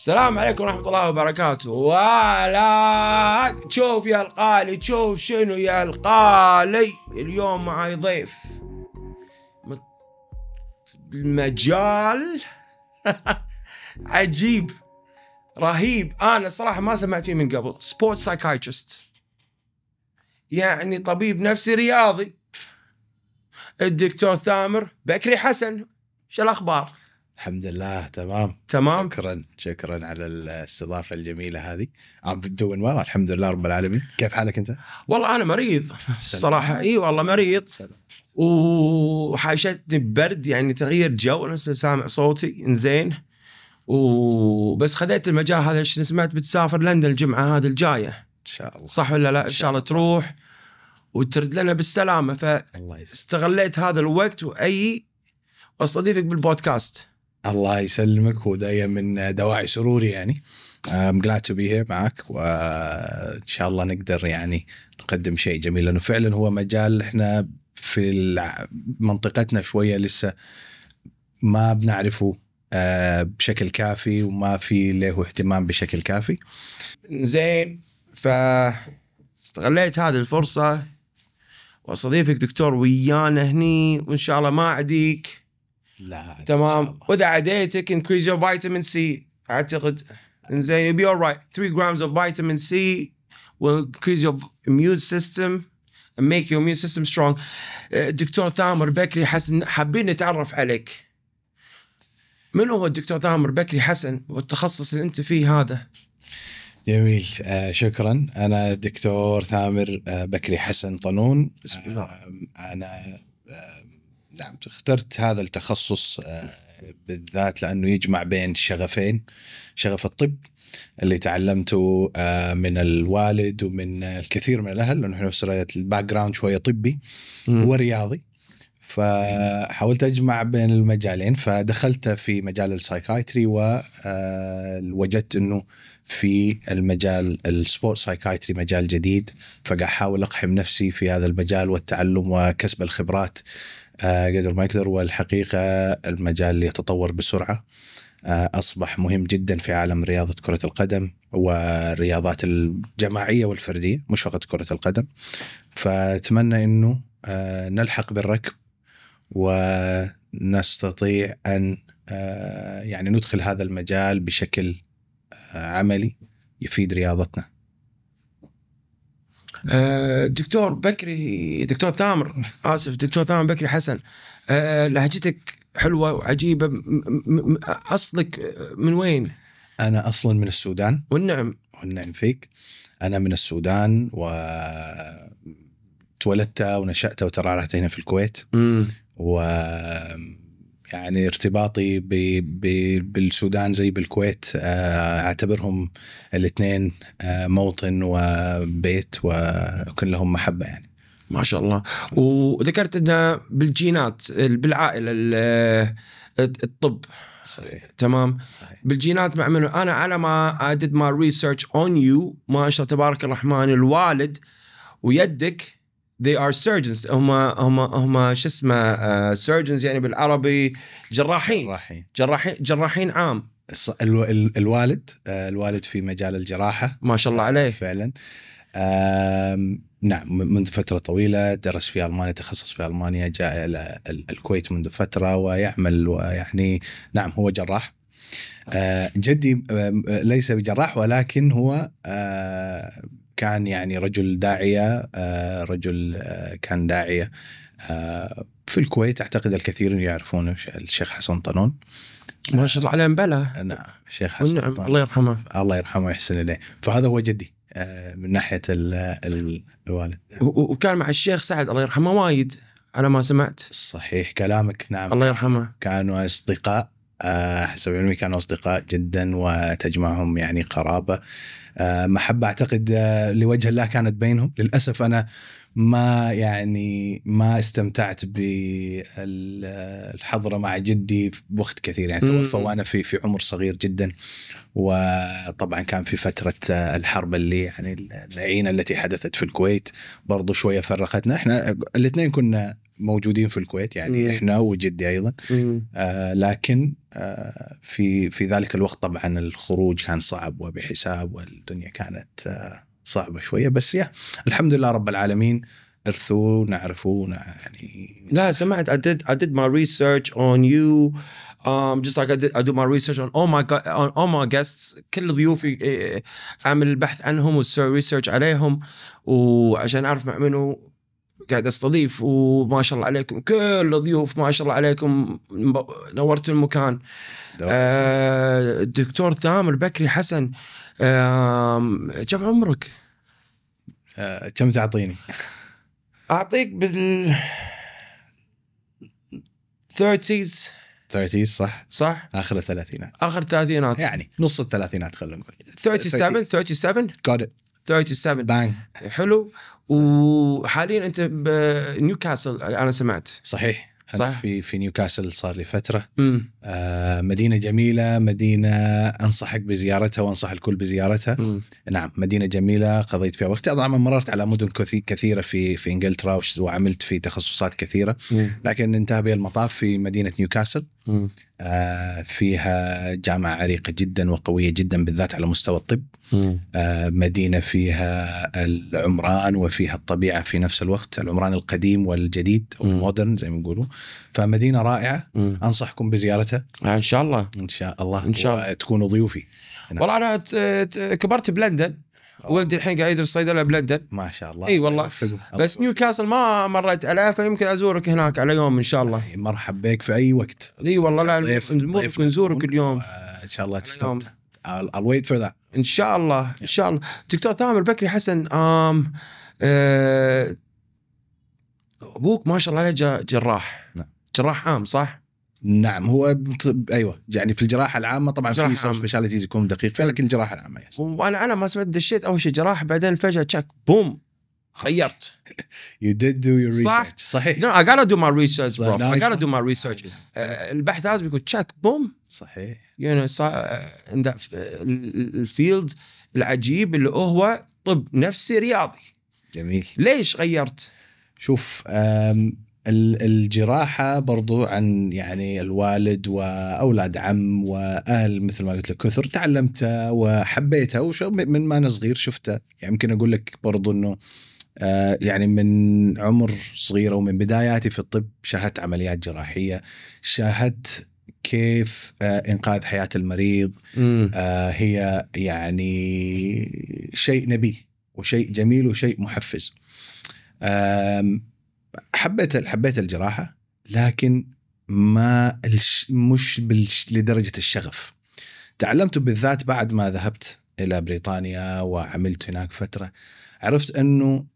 السلام عليكم ورحمة الله وبركاته ولا تشوف يا القالي تشوف شنو يا القالي اليوم معاي ضيف المجال عجيب رهيب انا صراحة ما سمعت فيه من قبل سبورت سايكايتشست يعني طبيب نفسي رياضي الدكتور ثامر بكري حسن شو الاخبار؟ الحمد لله تمام تمام شكرا شكرا على الاستضافه الجميله هذه ام doing والله الحمد لله رب العالمين كيف حالك انت والله انا مريض الصراحه اي والله مريض وحاشتني برد يعني تغيير جو انا سامع صوتي انزين وبس خذيت المجال هذا سمعت بتسافر لندن الجمعه هذه الجايه ان شاء الله صح ولا لا ان شاء الله تروح وترد لنا بالسلامه فاستغليت هذا الوقت واي واستضيفك بالبودكاست الله يسلمك ودايما من دواعي سروري يعني I'm glad to be here معك وان شاء الله نقدر يعني نقدم شيء جميل لانه فعلا هو مجال احنا في منطقتنا شويه لسه ما بنعرفه آه، بشكل كافي وما في له اهتمام بشكل كافي. زين ف استغليت هذه الفرصه واستضيفك دكتور ويانا هني وان شاء الله ما اعديك لا تمام واذا عديتك increase your vitamin C اعتقد يو you'll be alright 3 grams of vitamin C will increase your immune system and make your immune system strong uh, دكتور ثامر بكري حسن حابين نتعرف عليك من هو الدكتور ثامر بكري حسن والتخصص اللي انت فيه هذا؟ جميل آه شكرا انا دكتور ثامر آه بكري حسن طنون آه انا آه نعم اخترت هذا التخصص آه، بالذات لانه يجمع بين شغفين شغف الطب اللي تعلمته آه، من الوالد ومن الكثير من الاهل لانه احنا في الباك جراوند شويه طبي م. ورياضي فحاولت اجمع بين المجالين فدخلت في مجال السايكايتري ووجدت آه، انه في المجال السبورت سايكايتري مجال جديد فقاعد احاول اقحم نفسي في هذا المجال والتعلم وكسب الخبرات قدر آه، ما يقدر والحقيقه المجال اللي يتطور بسرعه آه، اصبح مهم جدا في عالم رياضه كره القدم والرياضات الجماعيه والفرديه مش فقط كره القدم فاتمنى انه آه، نلحق بالركب ونستطيع ان يعني ندخل هذا المجال بشكل عملي يفيد رياضتنا آه، دكتور بكري دكتور ثامر اسف دكتور ثامر بكري حسن آه، لهجتك حلوه وعجيبه اصلك من وين؟ انا اصلا من السودان والنعم والنعم فيك انا من السودان و تولدت ونشأت وترعرعت هنا في الكويت مم. يعني ارتباطي ب ب بالسودان زي بالكويت آه، اعتبرهم الاثنين آه، موطن وبيت وكن لهم محبه يعني ما شاء الله وذكرت انه بالجينات بالعائله الطب صحيح تمام صحيح. بالجينات مع منه انا على ما ادد ما ريسيرش اون يو ما شاء الله تبارك الرحمن الوالد ويدك they are surgeons هم هم هم شو اسمه آه، surgeons يعني بالعربي جراحين جراحين جراحين, جراحين عام الوالد آه، الوالد في مجال الجراحه ما شاء الله عليه فعلا نعم منذ فترة طويلة درس في ألمانيا تخصص في ألمانيا جاء إلى الكويت منذ فترة ويعمل ويعني نعم هو جراح آه، جدي ليس بجراح ولكن هو كان يعني رجل داعيه آه، رجل آه، كان داعيه آه، في الكويت اعتقد الكثير يعرفون الشيخ حسن طنون ما شاء الله عليه بلا نعم الشيخ حسن والنعم طنون. الله يرحمه الله يرحمه ويحسن اليه فهذا هو جدي من ناحيه الوالد وكان مع الشيخ سعد الله يرحمه وايد على ما سمعت صحيح كلامك نعم الله يرحمه كانوا اصدقاء حسب علمي كانوا اصدقاء جدا وتجمعهم يعني قرابه آه، محبه اعتقد آه، لوجه الله كانت بينهم للاسف انا ما يعني ما استمتعت بالحضره مع جدي بوقت كثير يعني توفى وانا في في عمر صغير جدا وطبعا كان في فتره آه، الحرب اللي يعني العينه التي حدثت في الكويت برضو شويه فرقتنا احنا الاثنين كنا موجودين في الكويت يعني مم. إيه. احنا وجدي ايضا إيه. آه لكن آه في في ذلك الوقت طبعا الخروج كان صعب وبحساب والدنيا كانت آه صعبه شويه بس يا الحمد لله رب العالمين ارثوه نعرفوه يعني لا سمعت I did I did my research on you um, just like I, did, I do my research on all my on all my guests كل ضيوفي آه، آه، اعمل البحث عنهم وسوي ريسيرش عليهم وعشان اعرف مع منو قاعد استضيف وما شاء الله عليكم كل الضيوف ما شاء الله عليكم نورت المكان آه الدكتور ثامر بكري حسن آه كم عمرك؟ آه كم تعطيني؟ اعطيك بال 30s 30 صح صح اخر الثلاثينات اخر الثلاثينات يعني نص الثلاثينات خلينا نقول 37 37 got it 37 بانج حلو وحاليا انت بنيوكاسل انا سمعت صحيح صح في في نيوكاسل صار لي فتره مم. آه، مدينه جميله مدينه انصحك بزيارتها وانصح الكل بزيارتها م. نعم مدينه جميله قضيت فيها وقت طبعا مررت على مدن كثيره في في انجلترا وعملت في تخصصات كثيره م. لكن انتهى بي المطاف في مدينه نيوكاسل آه فيها جامعه عريقه جدا وقويه جدا بالذات على مستوى الطب آه مدينه فيها العمران وفيها الطبيعه في نفس الوقت العمران القديم والجديد او المودرن زي ما يقولوا فمدينه رائعه م. انصحكم بزيارتها متى؟ آه، ان شاء الله ان شاء الله ان شاء الله تكونوا ضيوفي نعم. والله انا كبرت بلندن ولدي الحين قاعد يدرس صيدله بلندن ما شاء الله اي والله بس نيوكاسل ما مريت عليها فيمكن ازورك هناك على يوم ان شاء الله مرحب بك في اي وقت اي والله لا ممكن نزورك اليوم آه، ان شاء الله تستمتع I'll, wait for that ان شاء الله ان شاء الله دكتور ثامر بكري حسن ام آه، ابوك ما شاء الله عليه جراح نعم. جراح عام صح؟ نعم هو بطب... ايوه يعني في الجراحه العامه طبعا في سب سبيشاليتيز يكون دقيق فيها لكن الجراحه العامه يس وانا انا ما سمعت دشيت اول شيء جراحه بعدين فجاه تشك بوم خيرت يو ديد دو يور ريسيرش صحيح نو اي غانا دو ماي ريسيرش اي غانا دو ماي ريسيرش البحث لازم يكون تشك بوم صحيح يو نو ان الفيلد العجيب اللي هو طب نفسي رياضي جميل ليش غيرت؟ شوف الجراحه برضو عن يعني الوالد واولاد عم واهل مثل ما قلت لك كثر تعلمته وحبيته وش من ما انا صغير شفته يعني يمكن اقول لك برضو انه آه، يعني من عمر صغير ومن بداياتي في الطب شاهدت عمليات جراحيه شاهدت كيف آه، انقاذ حياه المريض آه، هي يعني شيء نبي وشيء جميل وشيء محفز حبيت حبيت الجراحه لكن ما الش... مش بالش... لدرجه الشغف تعلمته بالذات بعد ما ذهبت الى بريطانيا وعملت هناك فتره عرفت انه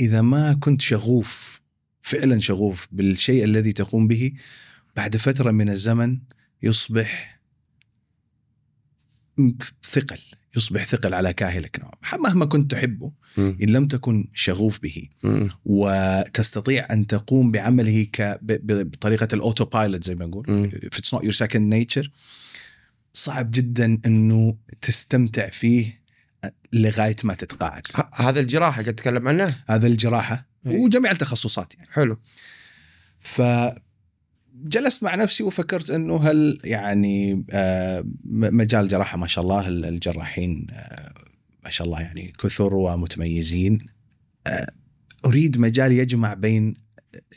اذا ما كنت شغوف فعلا شغوف بالشيء الذي تقوم به بعد فتره من الزمن يصبح ثقل يصبح ثقل على كاهلك نوع مهما كنت تحبه إن لم تكن شغوف به وتستطيع أن تقوم بعمله ك... بطريقة الأوتو بايلوت زي ما نقول if it's not your second nature صعب جدا أنه تستمتع فيه لغاية ما تتقاعد هذا الجراحة قد تتكلم عنه؟ هذا الجراحة إيه. وجميع التخصصات يعني حلو ف جلست مع نفسي وفكرت انه هل يعني آه، مجال جراحه ما شاء الله الجراحين آه، ما شاء الله يعني كثر ومتميزين آه، اريد مجال يجمع بين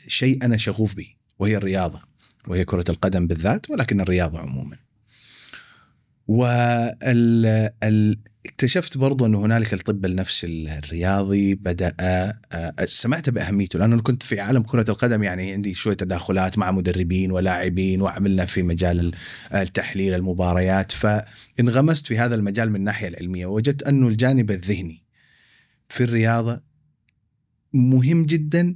شيء انا شغوف به وهي الرياضه وهي كره القدم بالذات ولكن الرياضه عموما. وال اكتشفت برضو أنه هنالك الطب النفسي الرياضي بدأ آه، سمعت بأهميته لأنه كنت في عالم كرة القدم يعني عندي شوية تداخلات مع مدربين ولاعبين وعملنا في مجال التحليل المباريات فانغمست في هذا المجال من الناحية العلمية ووجدت أنه الجانب الذهني في الرياضة مهم جدا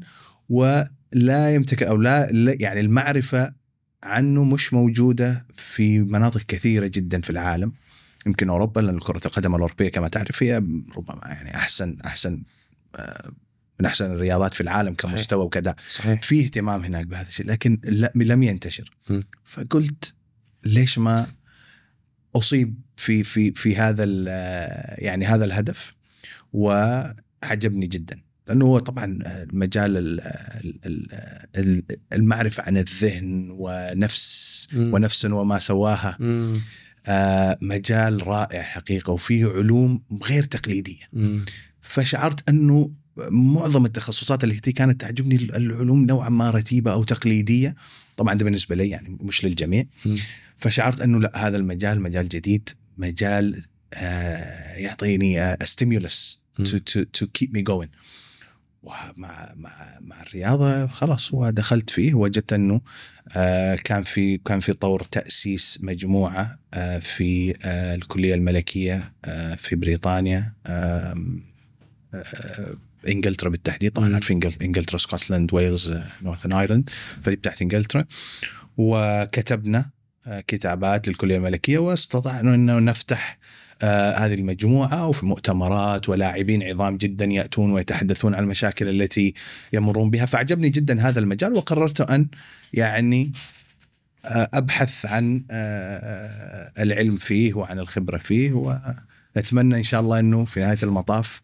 ولا يمتلك أو لا يعني المعرفة عنه مش موجودة في مناطق كثيرة جدا في العالم يمكن اوروبا لان كره القدم الاوروبيه كما تعرف هي ربما يعني احسن احسن آه، من احسن الرياضات في العالم صحيح. كمستوى وكذا في اهتمام هناك بهذا الشيء لكن لم ينتشر م. فقلت ليش ما اصيب في في في هذا يعني هذا الهدف وعجبني جدا لانه هو طبعا آه، مجال المعرفه عن الذهن ونفس م. ونفس وما سواها م. آه، مجال رائع حقيقه وفيه علوم غير تقليديه فشعرت انه معظم التخصصات التي كانت تعجبني العلوم نوعا ما رتيبه او تقليديه طبعا ده بالنسبه لي يعني مش للجميع فشعرت انه لا هذا المجال مجال جديد مجال آه، يعطيني ستيمولس تو تو تو كيب مي جوين ومع مع مع الرياضه خلاص ودخلت فيه وجدت انه آه، كان في كان في طور تاسيس مجموعه آه، في آه، الكليه الملكيه في بريطانيا انجلترا بالتحديد طبعا عارف انجلترا سكوتلاند ويلز نورثن ايرلند فدي بتاعت انجلترا وكتبنا كتابات للكليه الملكيه واستطعنا انه نفتح آه، هذه المجموعه وفي مؤتمرات ولاعبين عظام جدا ياتون ويتحدثون عن المشاكل التي يمرون بها فاعجبني جدا هذا المجال وقررت ان يعني آه، ابحث عن آه، العلم فيه وعن الخبره فيه ونتمنى ان شاء الله انه في نهايه المطاف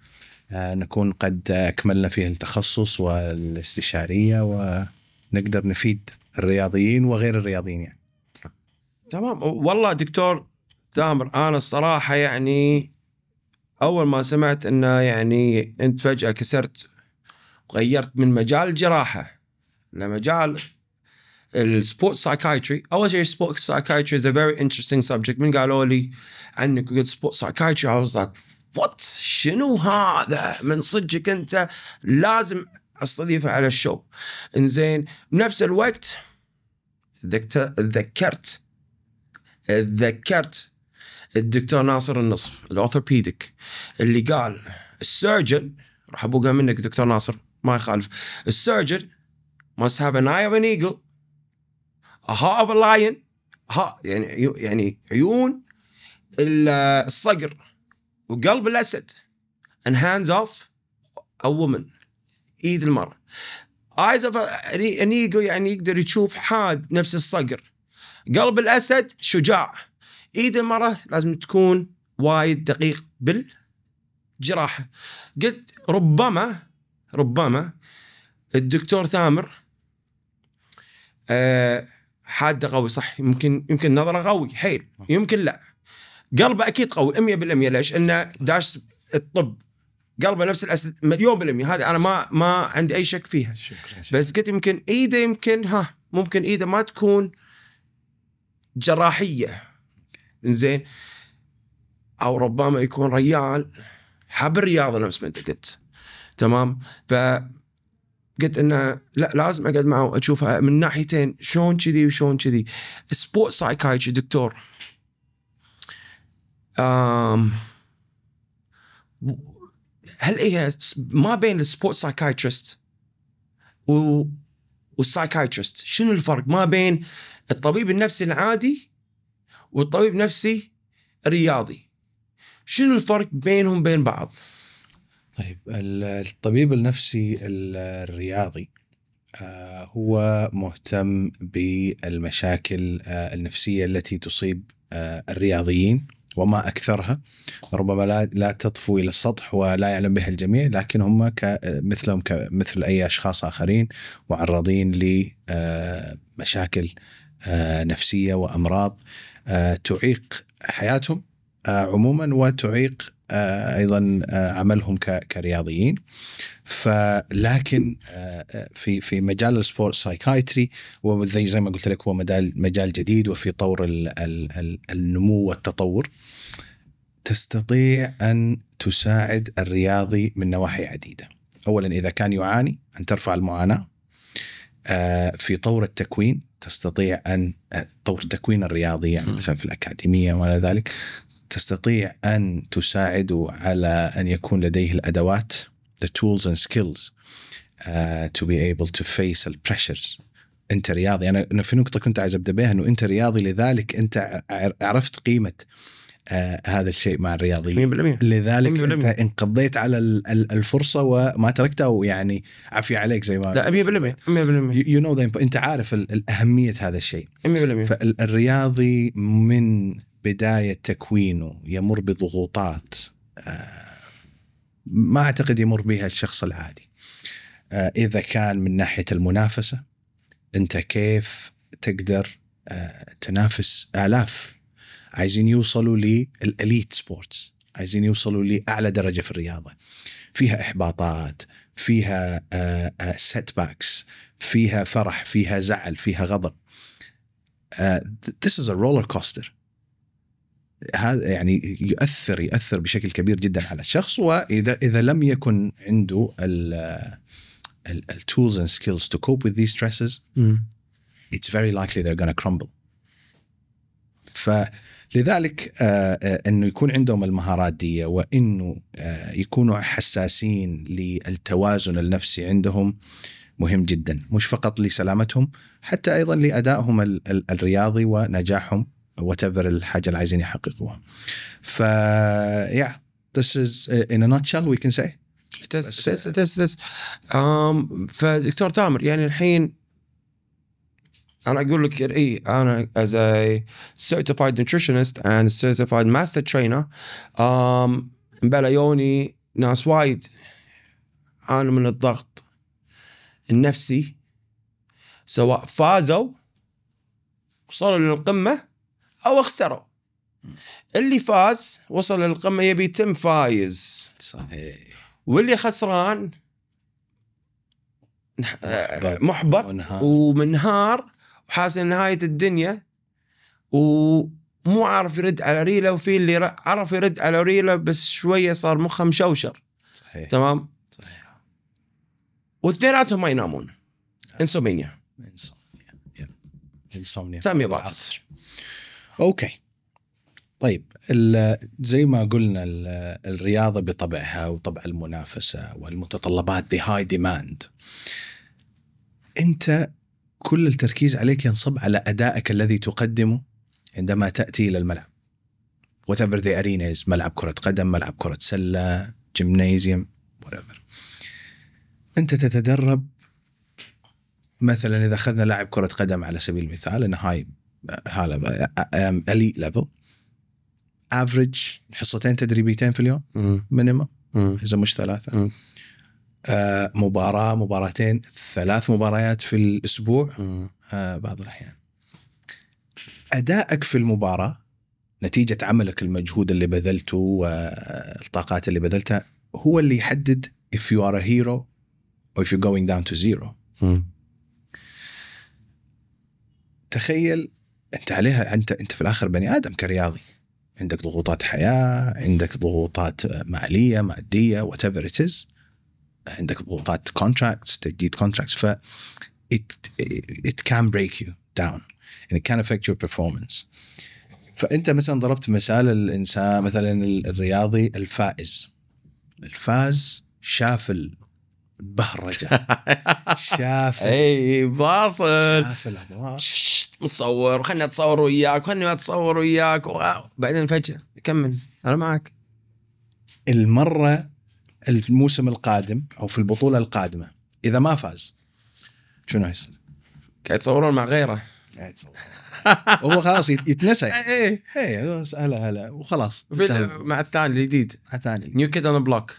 نكون قد اكملنا فيه التخصص والاستشاريه ونقدر نفيد الرياضيين وغير الرياضيين يعني. تمام والله دكتور تامر انا الصراحه يعني اول ما سمعت انه يعني انت فجاه كسرت وغيرت من مجال الجراحه لمجال السبورت سايكايتري اول شيء سبورت سايكايتري از ا فيري انترستينج سبجكت من قالوا لي عنك قلت سبورت سايكايتري اي واز لايك وات شنو هذا من صدقك انت لازم استضيفه على الشو انزين بنفس الوقت ذكرت ذكرت الدكتور ناصر النصف الاورثوبيديك اللي قال السيرجن راح ابوقها منك دكتور ناصر ما يخالف السيرجن must have an eye of an eagle a heart of a lion ها يعني يعني عيون الصقر وقلب الاسد and hands of a woman ايد المراه eyes of يعني an eagle يعني يقدر يشوف حاد نفس الصقر قلب الاسد شجاع ايد المراه لازم تكون وايد دقيق بالجراحه قلت ربما ربما الدكتور ثامر أه حاده قوي صح يمكن يمكن نظره قوي حيل يمكن لا قلبه اكيد قوي 100% ليش؟ انه داش الطب قلبه نفس الاسد مليون بالمية هذه انا ما ما عندي اي شك فيها شكرا بس قلت يمكن ايده يمكن ها ممكن ايده ما تكون جراحيه زين او ربما يكون ريال حب الرياضه نفس ما انت قلت تمام ف قلت انه لا لازم اقعد معه واشوفها من ناحيتين شلون كذي وشلون كذي سبورت سايكايتشي دكتور أم هل هي إيه، ما بين السبورت سايكايترست والسايكايتشست شنو الفرق ما بين الطبيب النفسي العادي والطبيب نفسي رياضي شنو الفرق بينهم بين بعض طيب الطبيب النفسي الرياضي آه، هو مهتم بالمشاكل آه، النفسيه التي تصيب آه، الرياضيين وما اكثرها ربما لا لا تطفو الى السطح ولا يعلم بها الجميع لكن هم مثلهم مثل اي اشخاص اخرين معرضين لمشاكل نفسيه وامراض آه، تعيق حياتهم آه، عموما وتعيق آه، ايضا عملهم كرياضيين فلكن في في مجال السبورت سايكايتري وزي زي ما قلت لك هو مجال مجال جديد وفي طور النمو والتطور تستطيع ان تساعد الرياضي من نواحي عديده اولا اذا كان يعاني ان ترفع المعاناه آه، في طور التكوين تستطيع ان آه، طور التكوين الرياضي يعني مثلا في الاكاديميه وما ذلك تستطيع ان تساعده على ان يكون لديه الادوات the tools and skills uh, to be able to face the pressures انت رياضي انا في نقطه كنت عايز ابدا بها انه انت رياضي لذلك انت عرفت قيمه آه هذا الشيء مع الرياضيين 100% لذلك 100% انت انقضيت على الفرصه وما تركتها ويعني عافيه عليك زي ما لا 100% 100% يو نو انت عارف اهميه هذا الشيء 100% فالرياضي من بدايه تكوينه يمر بضغوطات آه، ما اعتقد يمر بها الشخص العادي آه، اذا كان من ناحيه المنافسه انت كيف تقدر آه، تنافس الاف عايزين يوصلوا للاليت سبورتس عايزين يوصلوا لاعلى درجه في الرياضه فيها احباطات فيها سيت آه، باكس آه، فيها فرح فيها زعل فيها غضب ذس از رولر كوستر هذا يعني يؤثر يؤثر بشكل كبير جدا على الشخص واذا اذا لم يكن عنده التولز اند سكيلز تو كوب وذ ذيس ستريسز اتس فيري لايكلي ذير gonna crumble ف لذلك آه، آه، انه يكون عندهم المهارات دي وانه آه، يكونوا حساسين للتوازن النفسي عندهم مهم جدا مش فقط لسلامتهم حتى ايضا لادائهم الرياضي ونجاحهم whatever الحاجه اللي عايزين يحققوها ف yeah this is in a nutshell we can say تس تس تس تس فدكتور تامر يعني الحين انا اقول لك اي انا as a certified nutritionist and certified master trainer um, بلا يوني ناس وايد عانوا من الضغط النفسي سواء فازوا وصلوا للقمه او خسروا اللي فاز وصل للقمه يبي يتم فايز صحيح واللي خسران محبط ومنهار وحاسس ان نهايه الدنيا ومو عارف يرد على ريله وفي اللي عرف يرد على ريله بس شويه صار مخه مشوشر صحيح تمام صحيح واثنيناتهم ما ينامون انسومينيا انسومنيا سمي ضاعت اوكي طيب زي ما قلنا الرياضة بطبعها وطبع المنافسة والمتطلبات دي هاي ديماند أنت كل التركيز عليك ينصب على أدائك الذي تقدمه عندما تأتي إلى الملعب وات ايفر ذا ارينا ملعب كرة قدم، ملعب كرة سلة، جيمنازيوم whatever. أنت تتدرب مثلا إذا أخذنا لاعب كرة قدم على سبيل المثال أنه هاي هذا الي ليفل افريج حصتين تدريبيتين في اليوم مينيمم اذا مش ثلاثه آه، مباراه مباراتين ثلاث مباريات في الاسبوع آه، بعض الاحيان ادائك في المباراه نتيجه عملك المجهود اللي بذلته والطاقات اللي بذلتها هو اللي يحدد if you are a hero or if you're going down to zero تخيل انت عليها انت انت في الاخر بني ادم كرياضي عندك ضغوطات حياه عندك ضغوطات ماليه ماديه وات ايفر عندك ضغوطات كونتراكتس تجديد كونتراكتس ف it, it can break you down and it can affect your performance فانت مثلا ضربت مثال الانسان مثلا الرياضي الفائز الفاز شاف البهرجه شاف اي باصل شاف مصور وخلني اتصور وياك وخلني اتصور وياك بعدين فجاه كمل انا معك المره الموسم القادم او في البطوله القادمه اذا ما فاز شنو يصير؟ قاعد يتصورون مع غيره هو خلاص يتنسى اي اي إيه، هلا هلا وخلاص مع الثاني الجديد مع الثاني نيو كيد اون ذا بلوك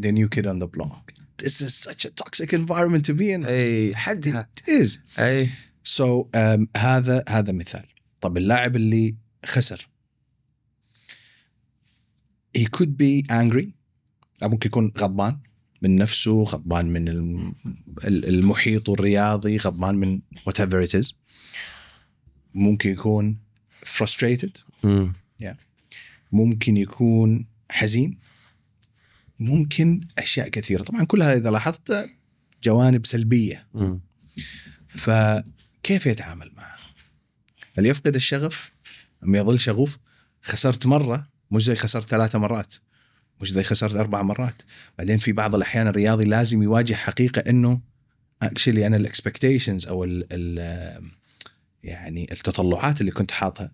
ذا نيو كيد اون ذا بلوك This is such a toxic environment to be in. اي حدها. It is. اي. So um, هذا هذا مثال. طب اللاعب اللي خسر he could be angry ممكن يكون غضبان من نفسه غضبان من المحيط الرياضي غضبان من وات ايفر ات از ممكن يكون frustrated yeah. ممكن يكون حزين ممكن اشياء كثيره طبعا كلها اذا لاحظت جوانب سلبيه فكيف يتعامل معها هل يفقد الشغف ام يظل شغوف خسرت مره مش زي خسرت ثلاثة مرات مش زي خسرت اربع مرات بعدين في بعض الاحيان الرياضي لازم يواجه حقيقه انه اكشلي انا الاكسبكتيشنز او الـ الـ يعني التطلعات اللي كنت حاطها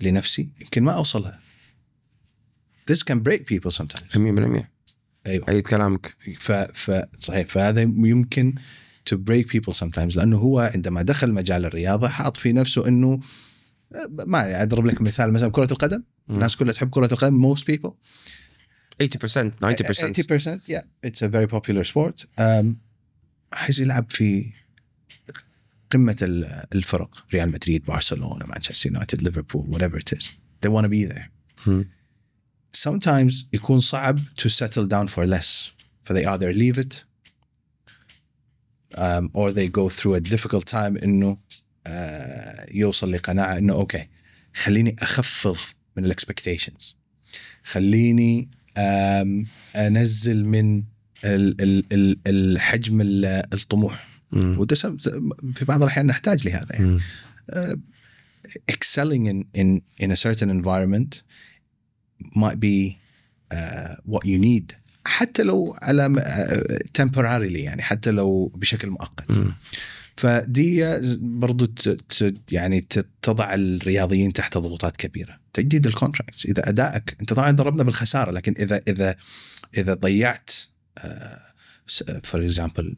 لنفسي يمكن ما اوصلها this can break people sometimes 100% ايوه اي كلامك ف ف صحيح فهذا يمكن to break people sometimes لانه هو عندما دخل مجال الرياضه حاط في نفسه انه ما اضرب لك مثال مثلا كره القدم الناس كلها تحب كره القدم most people 80% 90% 80% yeah it's a very popular sport um, حيجي يلعب في قمه الفرق ريال مدريد برشلونه مانشستر يونايتد ليفربول whatever it is they want to be there hmm. sometimes يكون صعب to settle down for less they either leave it um, or they go through a difficult time انه uh, يوصل لقناعه انه اوكي okay, خليني اخفض من الاكسبكتيشنز خليني انزل من الحجم الطموح وده في بعض الاحيان نحتاج لهذا يعني excelling in, in, in a certain environment might be uh, what you need حتى لو على temporarily يعني حتى لو بشكل مؤقت م. فدي برضو يعني تضع الرياضيين تحت ضغوطات كبيره تجديد الكونتراكتس اذا ادائك انت طبعا ضربنا بالخساره لكن اذا اذا اذا ضيعت فور اكزامبل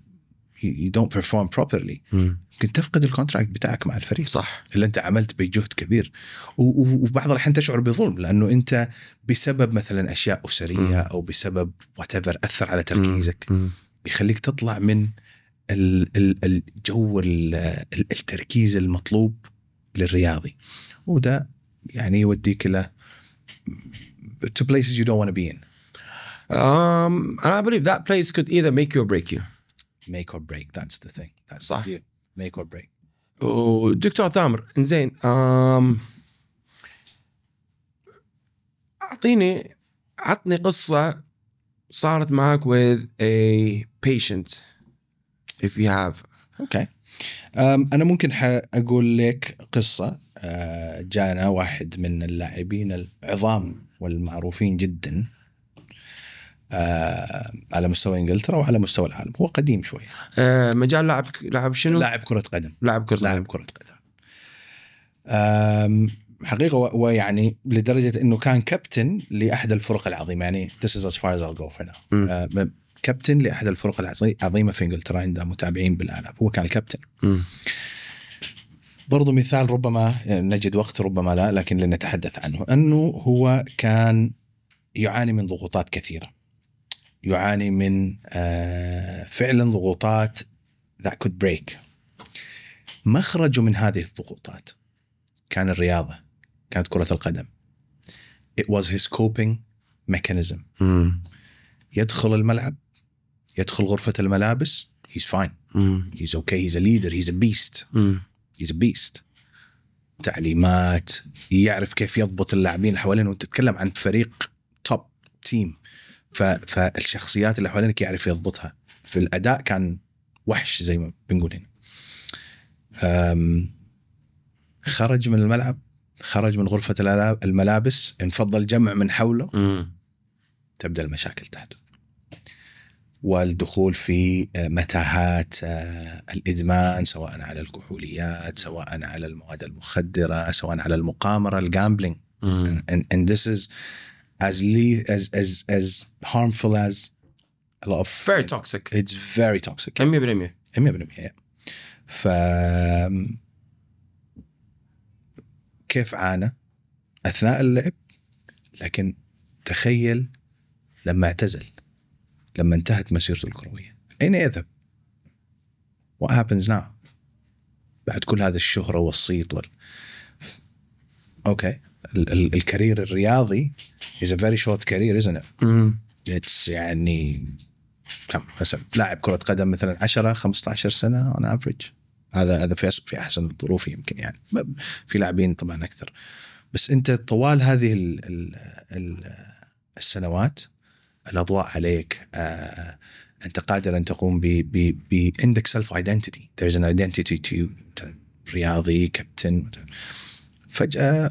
يو دونت بيرفورم بروبرلي ممكن تفقد الكونتراكت بتاعك مع الفريق صح اللي انت عملت بجهد كبير وبعض الاحيان تشعر بظلم لانه انت بسبب مثلا اشياء اسريه مم. او بسبب وات اثر على تركيزك مم. يخليك تطلع من الجو التركيز المطلوب للرياضي وده يعني يوديك الى to places you don't want to be in um and i believe that place could either make you or break you make or break that's the thing that's صح. the deal make or break ودكتور ثامر انزين um, اعطيني عطني قصه صارت معك with a patient if you have okay um, انا ممكن حاقول لك قصه آه، جانا واحد من اللاعبين العظام والمعروفين جدا آه على مستوى انجلترا وعلى مستوى العالم هو قديم شوي آه مجال لاعب لاعب شنو لاعب كره قدم لاعب كره قدم لاعب كره قدم آه حقيقه ويعني لدرجه انه كان كابتن لاحد الفرق العظيمه يعني this is as far as I'll go for now آه كابتن لاحد الفرق العظيمه في انجلترا عندها متابعين بالالاف هو كان الكابتن م. برضو مثال ربما نجد وقت ربما لا لكن لنتحدث عنه أنه هو كان يعاني من ضغوطات كثيرة يعاني من آه، فعلا ضغوطات that could break مخرجه من هذه الضغوطات كان الرياضة كانت كرة القدم it was his coping mechanism يدخل الملعب يدخل غرفة الملابس he's fine مم. he's okay he's a leader he's a beast هيز بيست تعليمات يعرف كيف يضبط اللاعبين حوالينه وانت تتكلم عن فريق توب تيم فالشخصيات اللي حوالينك يعرف يضبطها في الاداء كان وحش زي ما بنقول هنا خرج من الملعب خرج من غرفه الملابس انفض الجمع من حوله تبدا المشاكل تحدث والدخول في آه، متاهات آه، الادمان سواء على الكحوليات سواء على المواد المخدره سواء على المقامره الجامبلينج and, and this is as le- as as as harmful as a lot of very toxic it's very toxic 100% 100% ف كيف عانى اثناء اللعب لكن تخيل لما اعتزل لما انتهت مسيرته الكرويه اين يذهب what happens now بعد كل هذا الشهره والصيت وال اوكي الكارير الرياضي is a very short career isn't it it's يعني كم حسب لاعب كره قدم مثلا 10 15 سنه on average هذا هذا في في احسن الظروف يمكن يعني في لاعبين طبعا اكثر بس انت طوال هذه ال ال ال السنوات الاضواء عليك آه، انت قادر ان تقوم ب ب ب عندك سيلف ايدنتيتي از an identity to you رياضي كابتن فجأة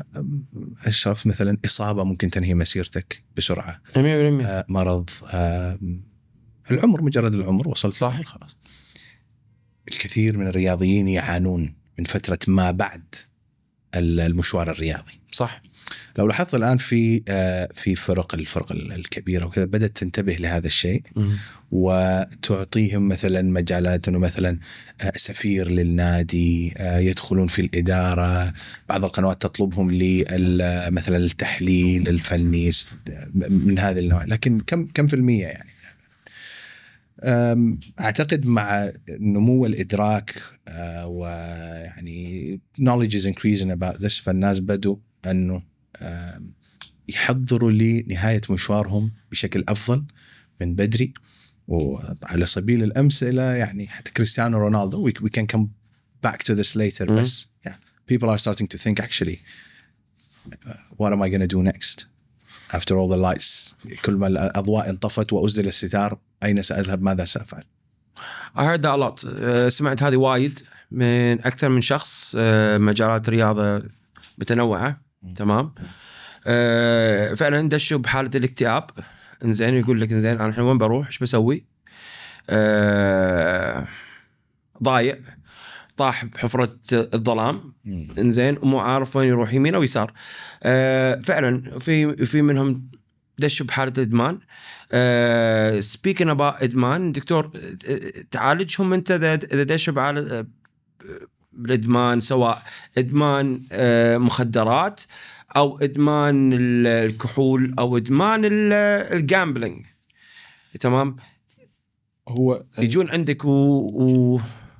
أشرف آه، مثلا إصابة ممكن تنهي مسيرتك بسرعة 100% آه مرض آه العمر مجرد العمر وصلت صح خلاص الكثير من الرياضيين يعانون من فترة ما بعد المشوار الرياضي صح لو لاحظت الان في آه في فرق الفرق الكبيره وكذا بدات تنتبه لهذا الشيء وتعطيهم مثلا مجالات انه مثلا آه سفير للنادي آه يدخلون في الاداره بعض القنوات تطلبهم مثلا التحليل الفني من هذا النوع لكن كم كم في الميه يعني اعتقد مع نمو الادراك آه، ويعني knowledge is increasing about this فالناس بدوا انه يحضروا لنهايه مشوارهم بشكل افضل من بدري وعلى سبيل الامثله يعني حتى كريستيانو رونالدو we, we can come back to this later mm -hmm. بس yeah, people are starting to think actually uh, what am I going to do next after all the lights كل ما الاضواء انطفت وأزدل الستار اين ساذهب ماذا سافعل I heard that a lot uh, سمعت هذه وايد من اكثر من شخص uh, مجالات رياضه متنوعه تمام آه، فعلا دشوا بحاله الاكتئاب انزين يقول لك انزين انا الحين وين بروح؟ ايش بسوي؟ آه، ضايع طاح بحفره الظلام انزين ومو عارف وين يروح يمين او يسار آه، فعلا في في منهم دشوا بحاله ادمان آه سبيكن ابا ادمان دكتور تعالجهم انت اذا دشوا بحاله الادمان سواء ادمان آه، مخدرات او ادمان الكحول او ادمان الجامبلينج تمام هو يجون عندك و, و...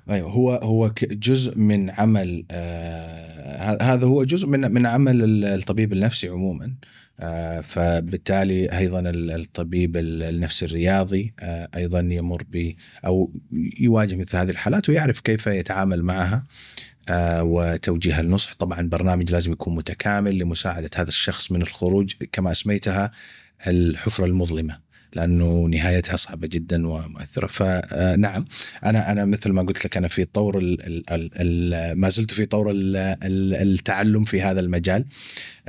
ايوه هو هو جزء من عمل آه هذا هو جزء من من عمل الطبيب النفسي عموما آه، فبالتالي ايضا الطبيب النفسي الرياضي آه، ايضا يمر ب او يواجه مثل هذه الحالات ويعرف كيف يتعامل معها آه، وتوجيه النصح طبعا برنامج لازم يكون متكامل لمساعده هذا الشخص من الخروج كما اسميتها الحفره المظلمه لانه نهايتها صعبه جدا ومؤثره فنعم انا انا مثل ما قلت لك انا في طور الـ الـ الـ ما زلت في طور التعلم في هذا المجال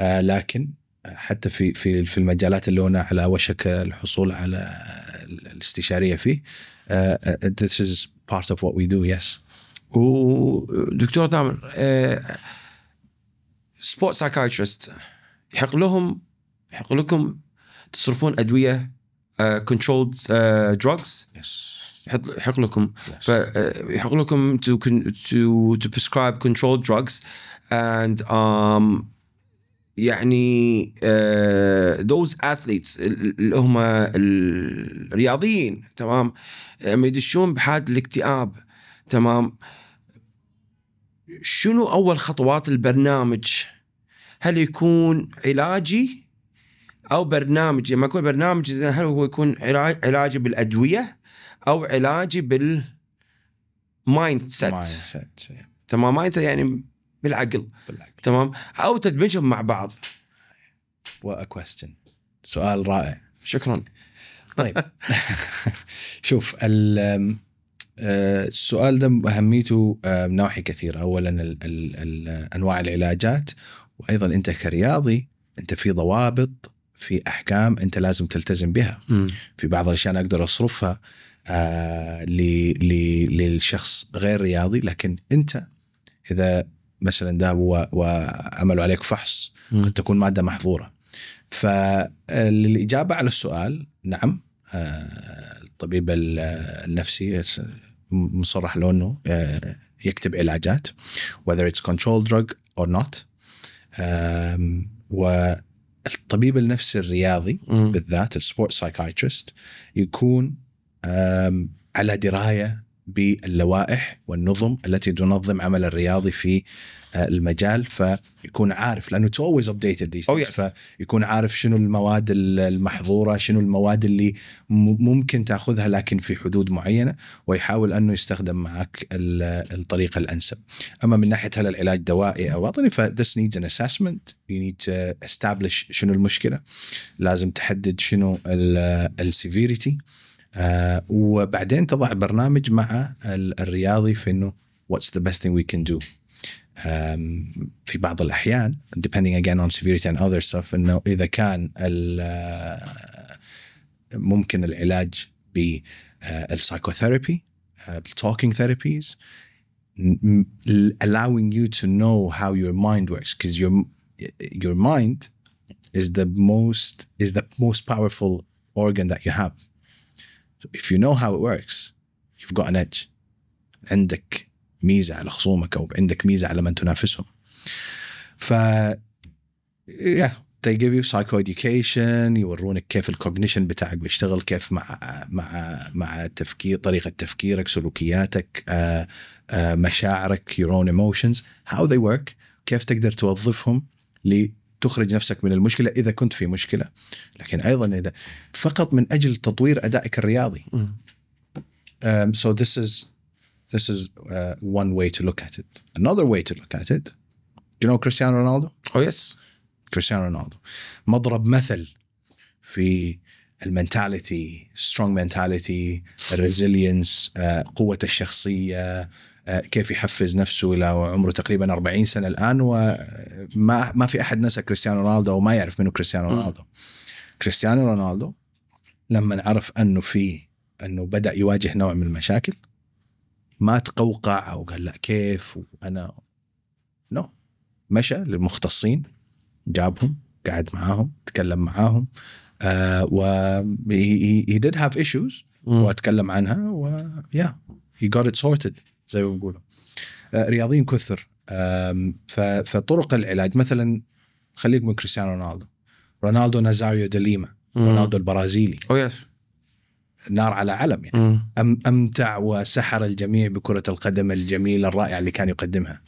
لكن حتى في في في المجالات اللي هنا على وشك الحصول على الاستشاريه فيه uh, uh, this is part of what we do yes ودكتور تامر سبورت سايكايتريست يحق لهم يحق لكم تصرفون ادويه كنترولد uh, دراجز يحق لكم yes. لكم تو تو تو بريسكرايب controlled دراجز اند يعني ذوز آه، اثليتس اللي هم الرياضيين تمام لما يدشون بحاله الاكتئاب تمام شنو اول خطوات البرنامج؟ هل يكون علاجي او برنامج لما يكون برنامج هل هو يكون علاجي بالادويه او علاجي بالمايند سيت تمام مايند سيت يعني بالعقل, بالعقل. تمام او تدمجهم مع بعض وات كويستشن سؤال رائع شكرا طيب شوف آه، السؤال ده اهميته آه، من نواحي كثيره اولا الـ الـ الـ انواع العلاجات وايضا انت كرياضي انت في ضوابط في احكام انت لازم تلتزم بها م. في بعض الاشياء انا اقدر اصرفها آه للشخص غير رياضي لكن انت اذا مثلا ذهبوا وعملوا عليك فحص قد تكون ماده محظوره فالاجابه على السؤال نعم آه، الطبيب النفسي آه، مصرح له انه آه، يكتب علاجات whether it's controlled drug or not والطبيب النفسي الرياضي بالذات السبورت سايكايترست يكون على درايه باللوائح والنظم التي تنظم عمل الرياضي في آه، المجال فيكون عارف لانه اتس اولويز ابديتد فيكون عارف شنو المواد المحظوره شنو المواد اللي ممكن تاخذها لكن في حدود معينه ويحاول انه يستخدم معك الطريقه الانسب اما من ناحيه هل العلاج دوائي او وطني فذس نيدز ان اسسمنت يو نيد استابلش شنو المشكله لازم تحدد شنو السيفيريتي ال وبعدين تضع برنامج مع الرياضي في انه what's the best thing we can do في بعض الاحيان depending again on severity and other stuff انه اذا كان ممكن العلاج بالسايكوثيرابي بالتوكينج ثيرابيز allowing you to know how your mind works because your your mind is the most is the most powerful organ that you have if you know how it works you've got an edge عندك ميزه على خصومك او عندك ميزه على من تنافسهم ف yeah they give you psycho education يورونك كيف الكوجنيشن بتاعك بيشتغل كيف مع مع مع تفكير طريقه تفكيرك سلوكياتك uh, uh, مشاعرك your own emotions how they work كيف تقدر توظفهم تخرج نفسك من المشكله اذا كنت في مشكله لكن ايضا اذا فقط من اجل تطوير ادائك الرياضي um, so this is this is uh, one way to look at it another way to look at it do you know Cristiano Ronaldo oh yes Cristiano Ronaldo مضرب مثل في المنتاليتي سترونج resilience uh, قوه الشخصيه آه، كيف يحفز نفسه الى عمره تقريبا 40 سنه الان وما ما في احد نسى كريستيانو رونالدو او ما يعرف منه كريستيانو رونالدو كريستيانو رونالدو لما عرف انه في انه بدا يواجه نوع من المشاكل ما تقوقع او قال لا كيف وانا نو no. مشى للمختصين جابهم قعد معاهم تكلم معاهم آه و he, he did have issues واتكلم عنها و yeah he got it sorted زي ما بنقوله آه، رياضيين كثر فطرق العلاج مثلا خليك من كريستيانو رونالدو رونالدو نازاريو دليما رونالدو البرازيلي او oh, يس نار على علم يعني أم امتع وسحر الجميع بكره القدم الجميله الرائعه اللي كان يقدمها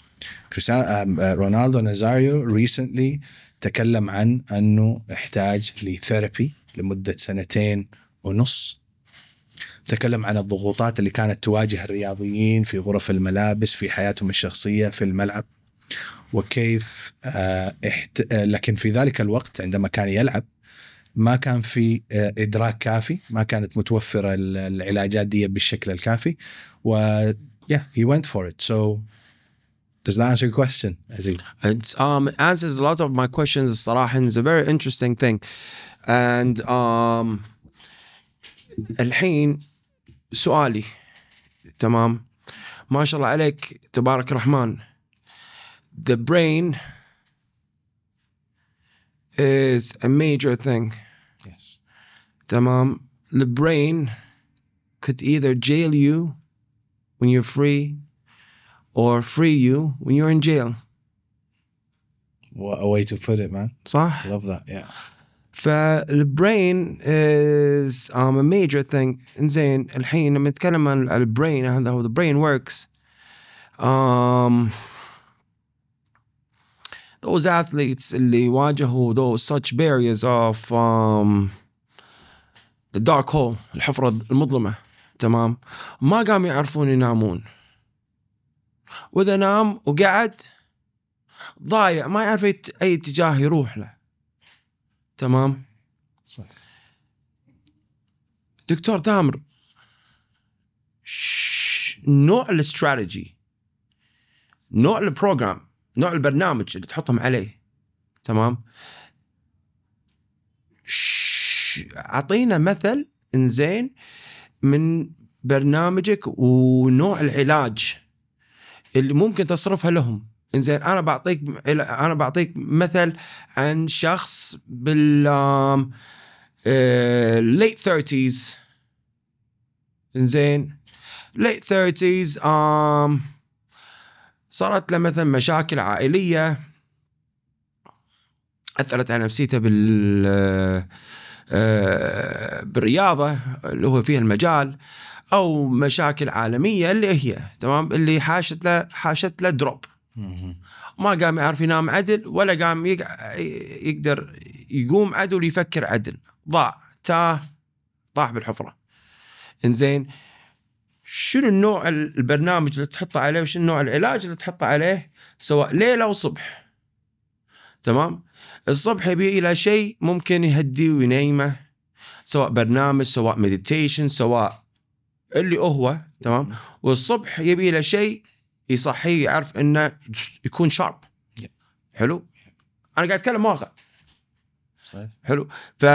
كريستيانو آه، رونالدو نازاريو ريسنتلي تكلم عن انه احتاج لثيرابي لمده سنتين ونص تكلم عن الضغوطات اللي كانت تواجه الرياضيين في غرف الملابس في حياتهم الشخصيه في الملعب وكيف آه، احت... آه، لكن في ذلك الوقت عندما كان يلعب ما كان في آه، ادراك كافي ما كانت متوفره العلاجات دي بالشكل الكافي و yeah he went for it so Does that answer your question, Aziz? It um, answers a lot of my questions, الصراحة. It's a very interesting thing. And um, الحين سؤالي تمام ما شاء الله عليك تبارك الرحمن the brain is a major thing yes تمام the brain could either jail you when you're free or free you when you're in jail what a way to put it man صح love that yeah فالبرين از ام ميجر ثينج انزين الحين لما نتكلم عن البرين هذا هو ذا برين وركس ام ذوز اثليتس اللي واجهوا ذوز such barriers اوف ام ذا دارك هول الحفرة المظلمة تمام ما قام يعرفون ينامون وإذا نام وقعد ضايع ما يعرف أي اتجاه يروح له تمام صح. دكتور تامر نوع الاستراتيجي نوع البروجرام نوع البرنامج اللي تحطهم عليه تمام اعطينا مثل انزين من برنامجك ونوع العلاج اللي ممكن تصرفها لهم انزين انا بعطيك انا بعطيك مثل عن شخص بال ليت 30s آه، انزين ليت 30s um, صارت له مثلا مشاكل عائليه اثرت على نفسيته بال آه، آه، بالرياضه اللي هو فيها المجال او مشاكل عالميه اللي هي تمام اللي حاشت له حاشت له دروب ما قام يعرف ينام عدل ولا قام يقدر يقوم عدل ويفكر عدل ضاع تاه طاح بالحفره انزين شنو النوع البرنامج اللي تحطه عليه وشنو النوع العلاج اللي تحطه عليه سواء ليله او صبح تمام الصبح يبي الى شيء ممكن يهديه وينيمه سواء برنامج سواء مديتيشن سواء اللي هو تمام والصبح يبي الى شيء يصحيه يعرف انه يكون شارب حلو انا قاعد اتكلم واقع صحيح حلو ف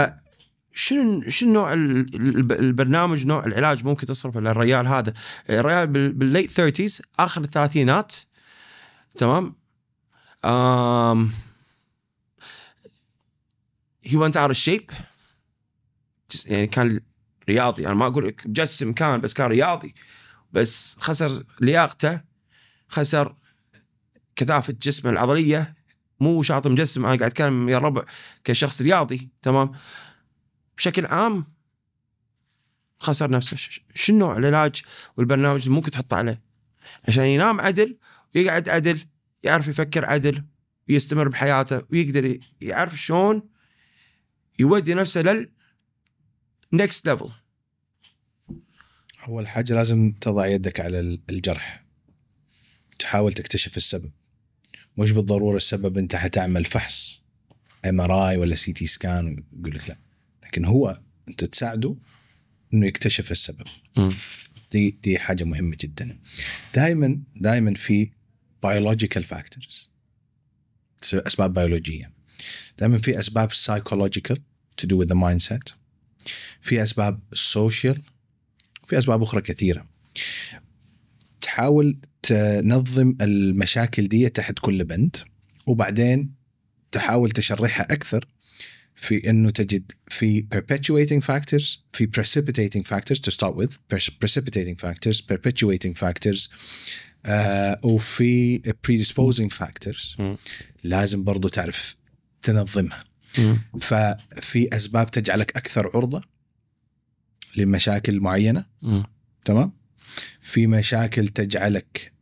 شنو شنو نوع البرنامج نوع العلاج ممكن تصرفه للريال هذا الريال بالليت 30 اخر الثلاثينات تمام آم هي وانت اوت شيب يعني كان رياضي انا ما اقول لك مجسم كان بس كان رياضي بس خسر لياقته خسر كثافه جسمه العضليه مو شاطئ مجسم انا قاعد اتكلم يا ربع كشخص رياضي تمام بشكل عام خسر نفسه شنو نوع العلاج والبرنامج اللي ممكن تحطه عليه عشان ينام عدل ويقعد عدل يعرف يفكر عدل ويستمر بحياته ويقدر يعرف شلون يودي نفسه لل next ليفل اول حاجه لازم تضع يدك على الجرح تحاول تكتشف السبب مش بالضروره السبب انت حتعمل فحص ام ار اي ولا سي تي سكان يقول لك لا لكن هو انت تساعده انه يكتشف السبب دي دي حاجه مهمه جدا دائما دائما في بايولوجيكال فاكتورز اسباب بيولوجيه دائما في اسباب سايكولوجيكال تو دو وذ ذا مايند سيت في اسباب سوشيال في اسباب اخرى كثيره تحاول تنظم المشاكل دي تحت كل بند وبعدين تحاول تشرحها اكثر في انه تجد في perpetuating factors في precipitating factors to start with precipitating factors perpetuating factors آه وفي predisposing factors لازم برضو تعرف تنظمها ففي اسباب تجعلك اكثر عرضه لمشاكل معينه تمام في مشاكل تجعلك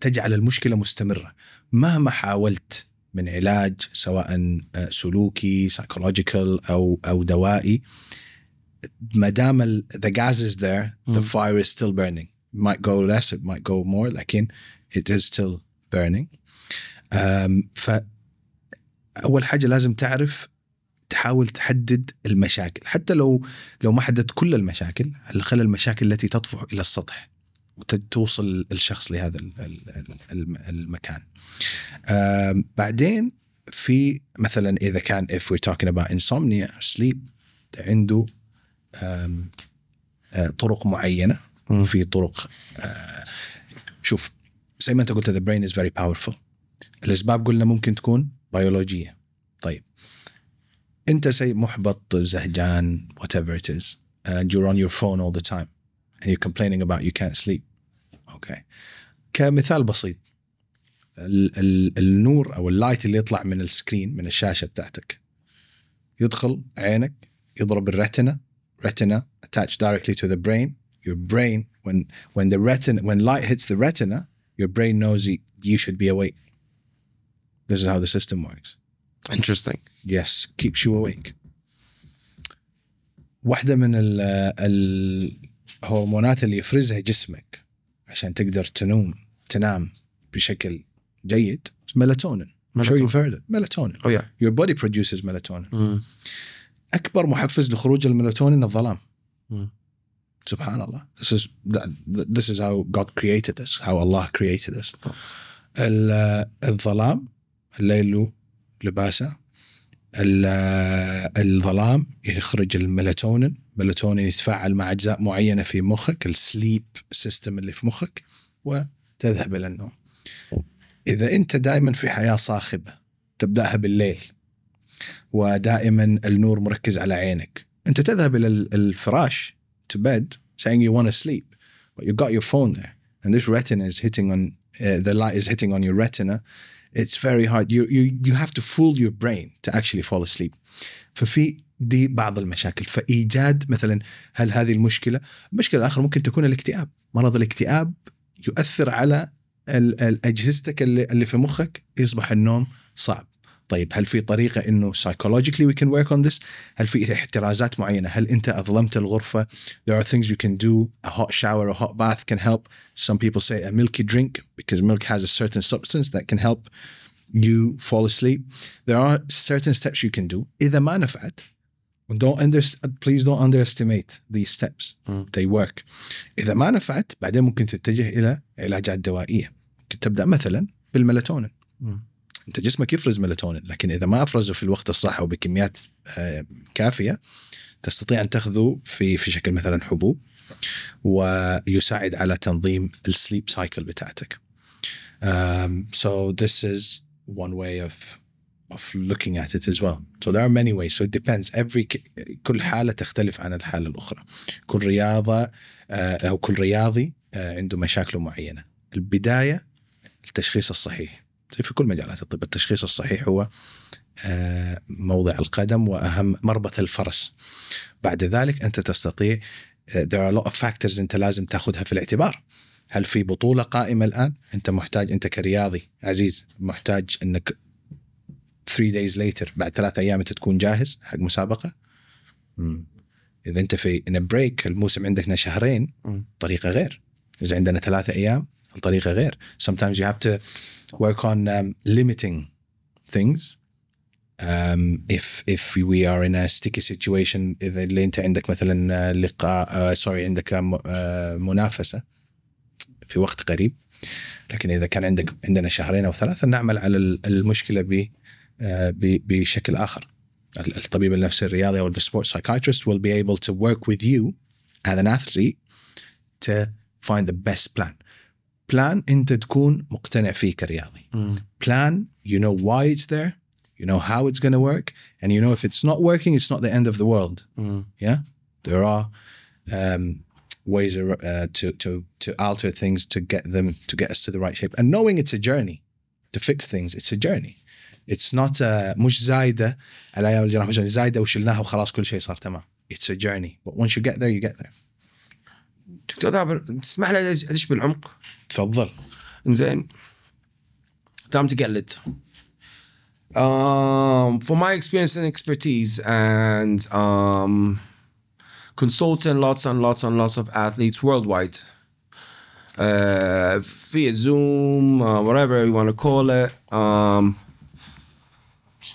تجعل المشكله مستمره مهما حاولت من علاج سواء آه، سلوكي سايكولوجيكال او او دوائي ما دام the gas is there the fire is still burning it might go less it might go more لكن it is still burning um, ف اول حاجه لازم تعرف تحاول تحدد المشاكل حتى لو لو ما حددت كل المشاكل على الاقل المشاكل التي تطفو الى السطح وتوصل الشخص لهذا المكان بعدين في مثلا اذا كان if we're talking about insomnia sleep عنده طرق معينه في طرق شوف زي ما انت قلت the brain is very powerful الاسباب قلنا ممكن تكون بيولوجيه انت say محبط زهجان whatever it is and you're on your phone all the time and you're complaining about you can't sleep okay كمثال بسيط ال ال النور او اللايت اللي يطلع من السكرين من الشاشه بتاعتك يدخل عينك يضرب الريتنا retina attached directly to the brain your brain when when the retina when light hits the retina your brain knows you, you should be awake this is how the system works Interesting. Yes, keeps you awake. واحدة من الهرمونات اللي يفرزها جسمك عشان تقدر تنوم تنام بشكل جيد ميلاتونين ميلاتونين ميلاتونين oh yeah. your body produces melatonin mm. اكبر محفز لخروج الميلاتونين الظلام mm. سبحان الله this is this is how God created us how Allah created us الظلام الليل لباسه الظلام يخرج الميلاتونين الميلاتونين يتفاعل مع اجزاء معينه في مخك السليب سيستم اللي في مخك وتذهب الى النوم اذا انت دائما في حياه صاخبه تبداها بالليل ودائما النور مركز على عينك انت تذهب الى الفراش to bed saying you want to sleep but you got your phone there and this retina is hitting on uh, the light is hitting on your retina it's very hard you you you have to fool your brain to actually fall asleep ففي دي بعض المشاكل فايجاد مثلا هل هذه المشكله المشكله الاخر ممكن تكون الاكتئاب مرض الاكتئاب يؤثر على اجهزتك اللي, اللي في مخك يصبح النوم صعب طيب هل في طريقه انه psychologically we can work on this هل في احترازات معينه هل انت اظلمت الغرفه there are things you can do a hot shower a hot bath can help some people say a milky drink because milk has a certain substance that can help you fall asleep there are certain steps you can do اذا ما نفعت don't under, please don't underestimate these steps mm. they work اذا ما نفعت بعدين ممكن تتجه الى علاجات دوائيه ممكن تبدا مثلا mm. انت جسمك يفرز ميلاتونين لكن اذا ما افرزه في الوقت الصح وبكميات آه، كافيه تستطيع ان تاخذه في في شكل مثلا حبوب ويساعد على تنظيم السليب سايكل بتاعتك. Um, so this is one way of of looking at it as well. So there are many ways. So it depends. Every كل حالة تختلف عن الحالة الأخرى. كل رياضة آه، أو كل رياضي آه، عنده مشاكله معينة. البداية التشخيص الصحيح. زي في كل مجالات الطب التشخيص الصحيح هو آه، موضع القدم واهم مربط الفرس بعد ذلك انت تستطيع آه، there are a lot of factors انت لازم تاخذها في الاعتبار هل في بطوله قائمه الان انت محتاج انت كرياضي عزيز محتاج انك 3 days later بعد ثلاثة ايام انت تكون جاهز حق مسابقه اذا انت في ان بريك الموسم عندنا شهرين طريقه غير اذا عندنا ثلاثة ايام طريقه غير sometimes you have to work on um, limiting things um, if if we are in a sticky situation اذا اللي انت عندك مثلا لقاء سوري uh, عندك uh, منافسه في وقت قريب لكن اذا كان عندك عندنا شهرين او ثلاثه نعمل على المشكله ب بشكل اخر الطبيب النفسي الرياضي او the sport psychiatrist will be able to work with you as an athlete to find the best plan بلان انت تكون مقتنع فيه كرياضي بلان يو نو واي اتس ذير يو نو هاو اتس غانا ورك اند يو نو اف اتس نوت وركينج اتس نوت ذا اند اوف ذا وورلد يا ذير ار um ways uh, to to to alter things to get them to get us to the right shape and knowing it's a journey to fix things it's a journey it's not a uh, مش زايده العيال اللي راحوا زايده وشلناها وخلاص كل شيء صار تمام it's a journey but once you get there you get there دكتور ثابر تسمح لي ادش بالعمق تفضل زين time to get lit um, for my experience and expertise and um, consulting lots and lots and lots of athletes worldwide uh, via Zoom, uh, whatever you want to call it. Um,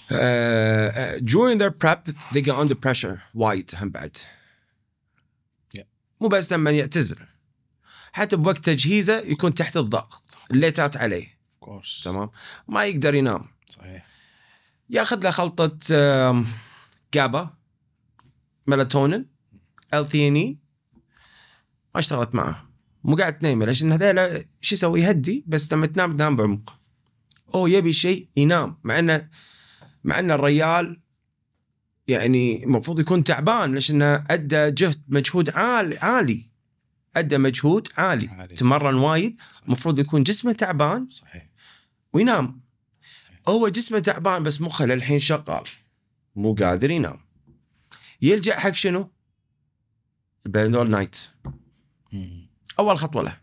uh, uh, during their prep, they get under pressure. white and بعد. Yeah. حتى بوقت تجهيزه يكون تحت الضغط الليتات عليه كورس. تمام ما يقدر ينام صحيح ياخذ له خلطه جابا ميلاتونين الثيانين ما اشتغلت معه مو قاعد تنيمه ليش ان هذول شو يسوي يهدي بس لما تنام تنام بعمق او يبي شيء ينام مع انه مع ان الريال يعني المفروض يكون تعبان ليش انه ادى جهد مجهود عالي عالي ادى مجهود عالي, عالي. تمرن وايد المفروض يكون جسمه تعبان صحيح وينام صحيح. هو جسمه تعبان بس مخه للحين شغال مو قادر ينام يلجا حق شنو؟ البندول نايت اول خطوه له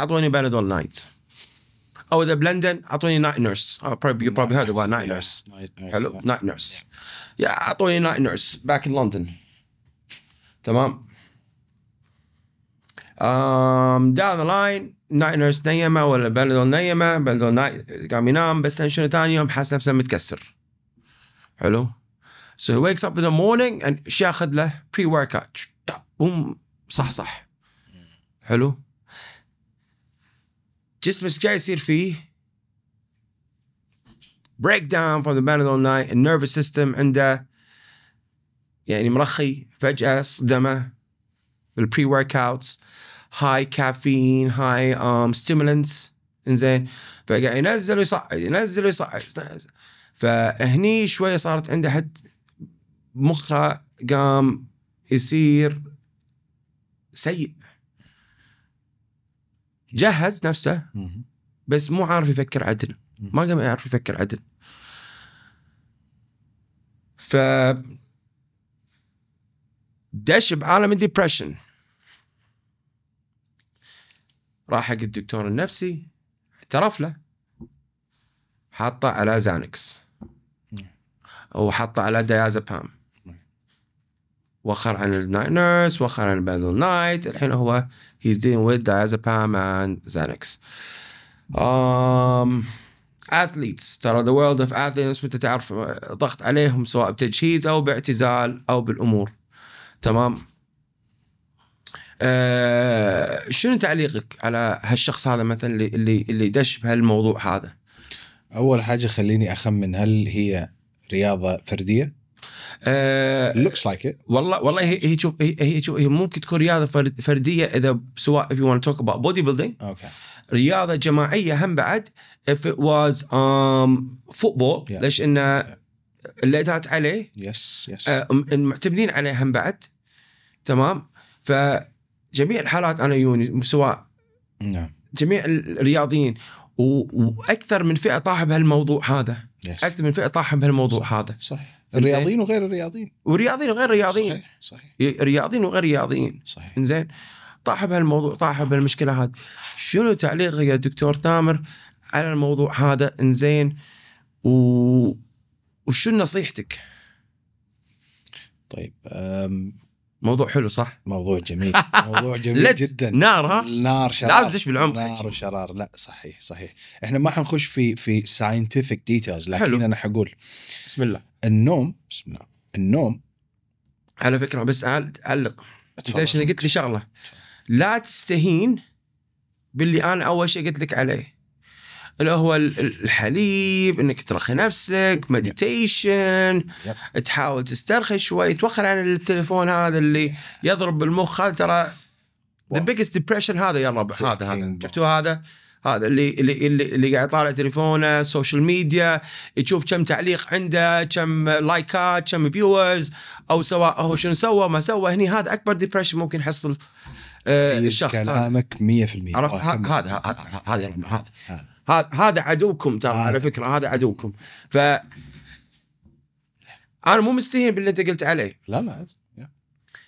اعطوني بندول نايت او اذا بلندن اعطوني نايت نيرس يو بروبلي هيرد اباوت نايت نيرس حلو نايت نيرس يا اعطوني نايت نيرس باك ان لندن تمام داون ذا لاين ناينرز نيمه ولا بلدون نيمه بلدون قام ينام بس شنو ثاني يوم حاسس نفسه متكسر حلو So he wakes up in the morning and ايش ياخذ له؟ بري ورك اوت بوم صحصح حلو جسمك جاي يصير فيه بريك داون فروم ذا بانادول نايت النيرفس سيستم عنده يعني مرخي فجاه صدمه بالبري ورك اوتس هاي كافيين هاي ام ستيمولنتس انزين فقاعد ينزل ويصعد ينزل ويصعد فهني شوي صارت عنده حد مخه قام يصير سيء جهز نفسه بس مو عارف يفكر عدل ما قام يعرف يفكر عدل ف دش بعالم الديبرشن راح حق الدكتور النفسي اعترف له حاطه على زانكس او حاطه على ديازابام وخر عن النايت نيرس وخر عن البادل نايت الحين هو هيز دين ويز ديازابام اند زانكس اثليتس ترى ذا وورلد اوف اثليتس انت تعرف ضغط عليهم سواء بتجهيز او باعتزال او بالامور تمام آه، شنو تعليقك على هالشخص هذا مثلا اللي اللي دش بهالموضوع هذا؟ اول حاجه خليني اخمن هل هي رياضه فرديه؟ لوكس لايك ات والله والله هي هي شوف هي شوف هي ممكن تكون رياضه فرديه اذا سواء if you want to talk about body building اوكي okay. رياضه جماعيه هم بعد if it was um football yeah. ليش انه اللي الليتات عليه يس yes, يس yes. uh, معتمدين عليه هم بعد تمام ف جميع الحالات انا يوني سواء نعم جميع الرياضيين واكثر من فئه طاح بهالموضوع هذا yes. اكثر من فئه طاح بهالموضوع صح. هذا صح الرياضيين وغير الرياضيين ورياضيين وغير رياضيين صحيح صحيح رياضيين وغير رياضيين صحيح انزين طاح بهالموضوع طاح بهالمشكله هذه شنو تعليقك يا دكتور ثامر على الموضوع هذا انزين و... وشو نصيحتك؟ طيب موضوع حلو صح؟ موضوع جميل موضوع جميل جدا نار ها؟ نار شرار لازم تدش بالعمق نار وشرار لا صحيح صحيح احنا ما حنخش في في ساينتفك ديتيلز لكن حلو. انا حقول بسم الله النوم بسم الله النوم على فكره بس اعلق انت ايش قلت لي شغله لا تستهين باللي انا اول شيء قلت لك عليه اللي هو الحليب انك ترخي نفسك مديتيشن تحاول تسترخي شوي توخر عن التليفون هذا اللي يضرب بالمخ هذا ترى ذا بيجست ديبرشن هذا يا الربع هذا هذا شفتوا هذا هذا اللي اللي اللي, اللي قاعد يطالع تليفونه سوشيال ميديا يشوف كم تعليق عنده كم لايكات كم فيورز او سواء هو شنو سوى ما سوى هني هذا اكبر ديبرشن ممكن يحصل آه الشخص كلامك 100% عرفت هذا هذا هذا هذا عدوكم ترى آه. على فكره هذا عدوكم ف انا مو مستهين باللي انت قلت عليه لا لا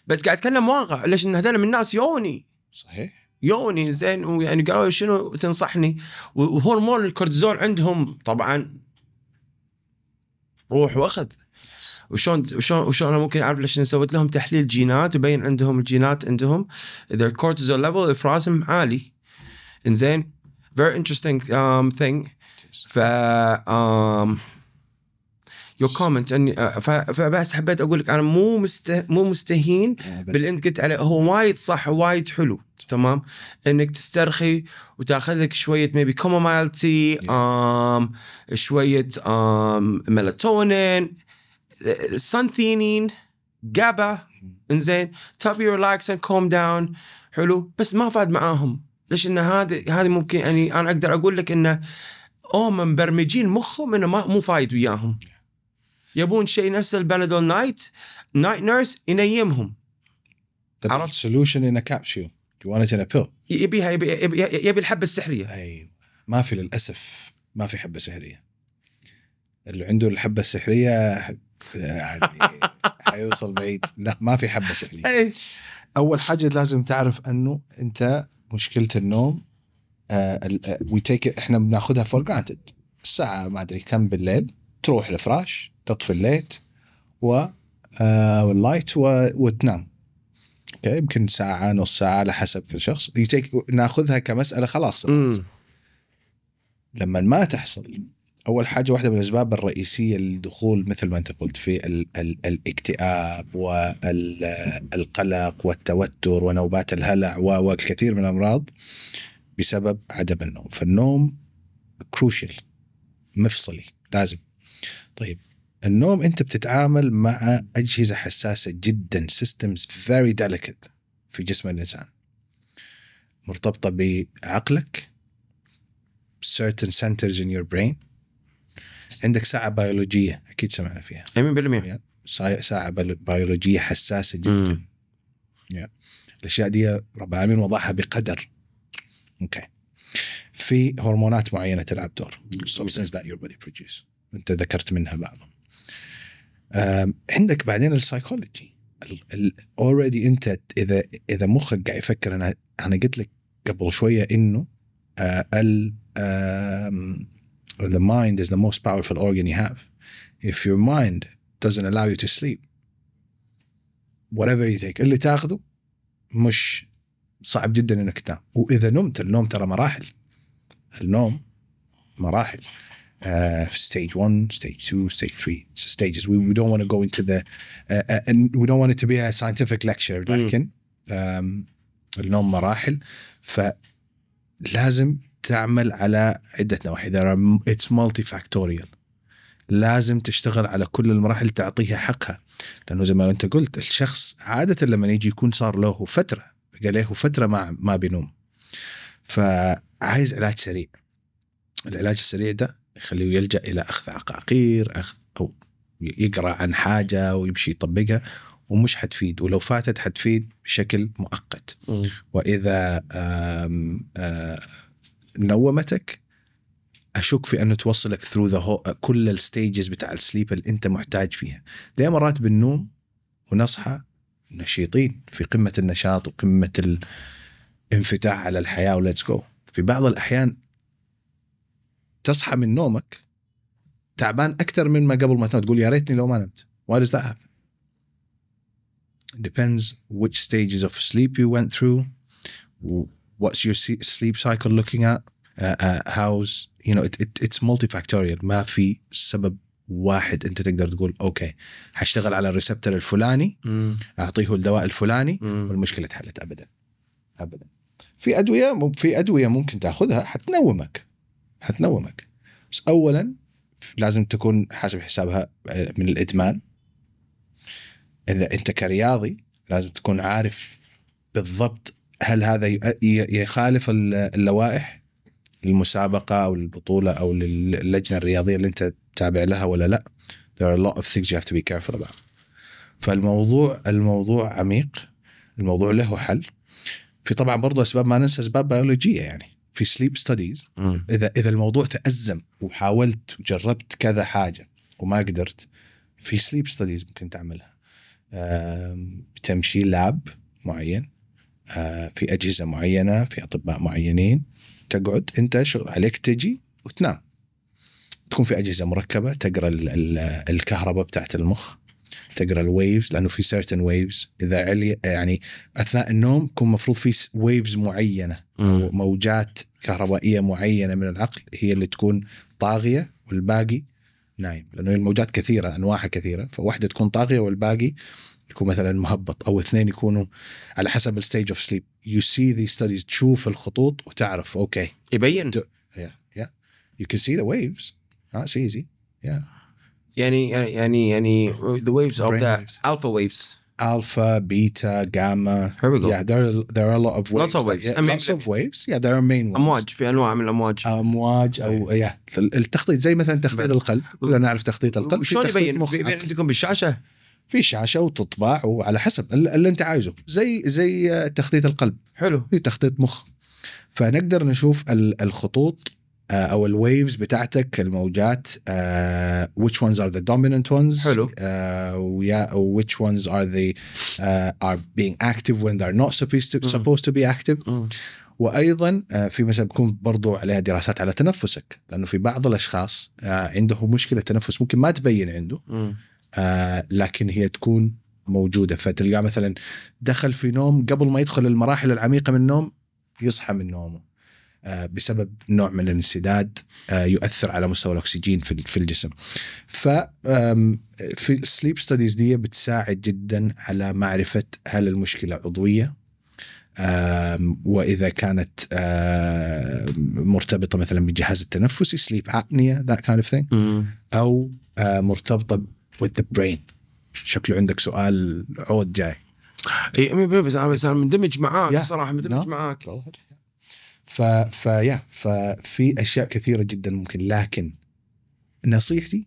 بس قاعد اتكلم واقع ليش ان هذول من الناس يوني صحيح يوني زين ويعني قالوا شنو تنصحني وهرمون الكورتيزول عندهم طبعا روح واخذ وشون وشون وشون ممكن اعرف ليش سويت لهم تحليل جينات وبين عندهم الجينات عندهم اذا الكورتيزول ليفل في راسهم عالي انزين very interesting um, thing ف um, يور كومنت اني فبس حبيت اقول لك انا مو مسته مو مستهين باللي انت قلت عليه هو وايد صح وايد حلو تمام انك تسترخي وتاخذ لك شويه ميبي كومومايلتي تي شويه um, ميلاتونين سانثينين جابا انزين تاب ريلاكس اند كوم داون حلو بس ما فاد معاهم ليش ان هذا هذه ممكن يعني انا اقدر اقول لك انه او مبرمجين مخهم انه ما مو فايد وياهم يبون شيء نفس البنادول نايت نايت نيرس ينيمهم عرفت سولوشن ان كابسول يو وانت ان بيل يبيها يبي, يبي, الحبه السحريه اي ما في للاسف ما في حبه سحريه اللي عنده الحبه السحريه يعني حيوصل بعيد لا ما في حبه سحريه أي. اول حاجه لازم تعرف انه انت مشكله النوم وي آه، تيك آه، احنا بناخذها فور جرانتد الساعه ما ادري كم بالليل تروح الفراش تطفي الليت و آه، واللايت وتنام اوكي يمكن ساعه نص ساعه على حسب كل شخص يتيك ناخذها كمساله خلاص لما ما تحصل اول حاجه واحده من الاسباب الرئيسيه للدخول مثل ما انت قلت في ال ال الاكتئاب والقلق والتوتر ونوبات الهلع والكثير من الامراض بسبب عدم النوم فالنوم كروشل مفصلي لازم طيب النوم انت بتتعامل مع اجهزه حساسه جدا سيستمز فيري ديليكت في جسم الانسان مرتبطه بعقلك certain centers in your brain عندك ساعه بيولوجيه اكيد سمعنا فيها 100% ساعه بيولوجيه حساسه جدا الاشياء دي رب العالمين وضعها بقدر اوكي في هرمونات معينه تلعب دور substance that your body produce انت ذكرت منها بعضهم عندك بعدين السايكولوجي اوريدي انت اذا اذا مخك قاعد يفكر انا انا قلت لك قبل شويه انه آه، ال the mind is the most powerful organ you have. If your mind doesn't allow you to sleep, whatever you take اللي تاخذه مش صعب جدا انك تنام واذا نمت النوم ترى مراحل النوم مراحل uh, stage one, stage two, stage three stages. We, we don't want to go into the, uh, uh, and we don't want it to be a scientific lecture, لكن mm. um, النوم مراحل فلازم تعمل على عده نواحي اتس مالتي فاكتوريال لازم تشتغل على كل المراحل تعطيها حقها لانه زي ما انت قلت الشخص عاده لما يجي يكون صار له فتره بقى له فتره ما ما بينوم فعايز علاج سريع العلاج السريع ده يخليه يلجا الى اخذ عقاقير اخذ او يقرا عن حاجه ويمشي يطبقها ومش حتفيد ولو فاتت حتفيد بشكل مؤقت واذا آم آم آه، نومتك اشك في انه توصلك ثرو ذا كل الستيجز بتاع السليب اللي انت محتاج فيها ليه مرات بالنوم ونصحى نشيطين في قمه النشاط وقمه الانفتاح على الحياه وليتس جو في بعض الاحيان تصحى من نومك تعبان اكثر من ما قبل ما تنام تقول يا ريتني لو ما نمت why does that happen depends which stages of sleep you went through what's your sleep cycle looking at uh, uh, how's you know it, it, it's multifactorial ما في سبب واحد انت تقدر تقول اوكي حاشتغل على الريسبتر الفلاني مم. اعطيه الدواء الفلاني مم. والمشكله اتحلت ابدا ابدا في ادويه في ادويه ممكن تاخذها حتنومك حتنومك بس اولا لازم تكون حاسب حسابها آه، من الادمان اذا انت كرياضي لازم تكون عارف بالضبط هل هذا يخالف اللوائح للمسابقه او للبطوله او للجنه الرياضيه اللي انت تابع لها ولا لا there are a lot of things you have to be careful about فالموضوع الموضوع عميق الموضوع له حل في طبعا برضه اسباب ما ننسى اسباب بيولوجيه يعني في سليب ستاديز اذا اذا الموضوع تازم وحاولت وجربت كذا حاجه وما قدرت في سليب ستاديز ممكن تعملها بتمشي لاب معين آه، في اجهزه معينه في اطباء معينين تقعد انت شغل عليك تجي وتنام تكون في اجهزه مركبه تقرا الكهرباء بتاعت المخ تقرا الويفز لانه في سيرتن ويفز اذا علي يعني اثناء النوم يكون المفروض في ويفز معينه او موجات كهربائيه معينه من العقل هي اللي تكون طاغيه والباقي نايم لانه الموجات كثيره انواعها كثيره فواحده تكون طاغيه والباقي يكون مثلا مهبط او اثنين يكونوا على حسب الستيج اوف سليب يو سي ذي ستاديز تشوف الخطوط وتعرف اوكي يبين يا يا يو كان سي ذا ويفز اتس ايزي يا يعني يعني يعني ذا ويفز اوف ذا الفا ويفز الفا بيتا جاما Here we go. Yeah, there are, there are a lot of waves. Lots of waves. yeah, I mean, lots of waves. Yeah, there are main أمواج في أنواع من الأمواج. أمواج أو yeah. التخطيط زي مثلا تخطيط القلب كلنا نعرف تخطيط القلب. شلون يبين؟ يبين عندكم بالشاشة؟ في شاشه وتطبع وعلى حسب اللي انت عايزه زي زي تخطيط القلب حلو في تخطيط مخ فنقدر نشوف الخطوط آه، او الويفز بتاعتك الموجات آه، which ones are the dominant ones حلو آه، ويا which ones are the uh, are being active when they're not supposed to supposed to be active وايضا في مثلا بكون برضو عليها دراسات على تنفسك لانه في بعض الاشخاص عنده مشكله تنفس ممكن ما تبين عنده آه لكن هي تكون موجوده فتلقاه مثلا دخل في نوم قبل ما يدخل المراحل العميقه من النوم يصحى من نومه آه بسبب نوع من الانسداد آه يؤثر على مستوى الاكسجين في في الجسم. ف في السليب ستاديز دي بتساعد جدا على معرفه هل المشكله عضويه واذا كانت مرتبطه مثلا بالجهاز التنفسي سليب ابنيا ذات كايند اوف او آه، مرتبطه with the brain شكله عندك سؤال عود جاي اي بس انا بس انا مندمج معاك yeah. الصراحه مندمج no. معاك ف فيا ففي اشياء كثيره جدا ممكن لكن نصيحتي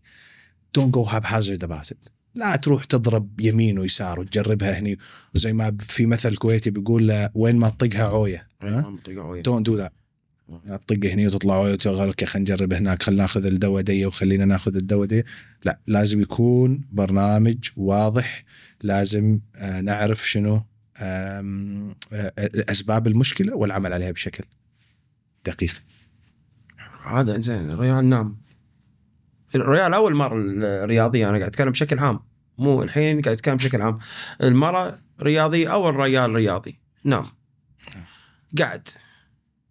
دونت جو هاب هازارد about it لا تروح تضرب يمين ويسار وتجربها هني وزي ما في مثل كويتي بيقول وين ما تطقها عويه وين ما تطقها عويه دونت دو ذات تطق هني وتطلع وتقول اوكي خلينا نجرب هناك خلينا ناخذ الدواء دي وخلينا ناخذ الدواء دي لا لازم يكون برنامج واضح لازم آه، نعرف شنو آه، آه، اسباب المشكله والعمل عليها بشكل دقيق هذا زين ريال نام الريال اول مره الرياضيه انا قاعد اتكلم بشكل عام مو الحين قاعد اتكلم بشكل عام المره رياضيه او الريال رياضي نام قاعد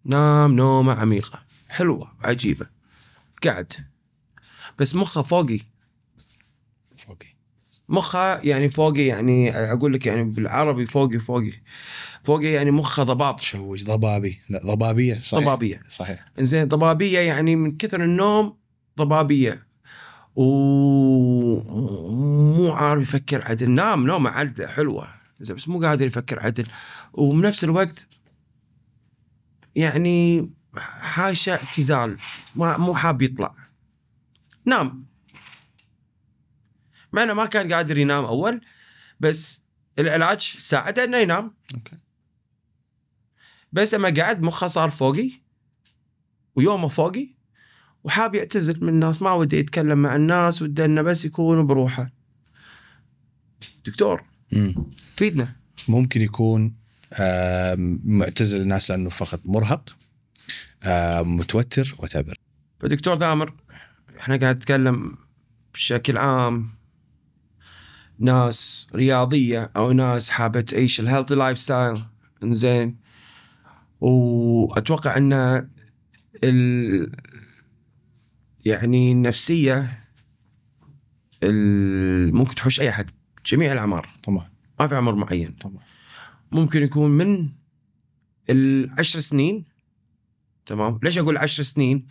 نام نومة عميقة حلوة عجيبة قاعد بس مخه فوقي فوقي مخه يعني فوقي يعني اقول لك يعني بالعربي فوقي فوقي فوقي يعني مخه ضباط شوش ضبابي لا ضبابيه صحيح ضبابيه صحيح زين ضبابيه يعني من كثر النوم ضبابيه ومو عارف يفكر عدل نام نومه عدل حلوه زين بس مو قادر يفكر عدل وبنفس الوقت يعني حاشا اعتزال ما مو حاب يطلع نام مع انه ما كان قادر ينام اول بس العلاج ساعده انه ينام اوكي بس لما قعد مخه صار فوقي ويومه فوقي وحاب يعتزل من الناس ما وده يتكلم مع الناس وده انه بس يكون بروحه دكتور فيدنا ممكن يكون معتزل الناس لانه فقط مرهق متوتر وتبر فدكتور ثامر احنا قاعد نتكلم بشكل عام ناس رياضيه او ناس حابه تعيش الهيلثي لايف ستايل انزين واتوقع ان ال يعني النفسيه ممكن تحوش اي احد جميع الاعمار طبعا ما في عمر معين طبعا ممكن يكون من العشر سنين تمام ليش اقول عشر سنين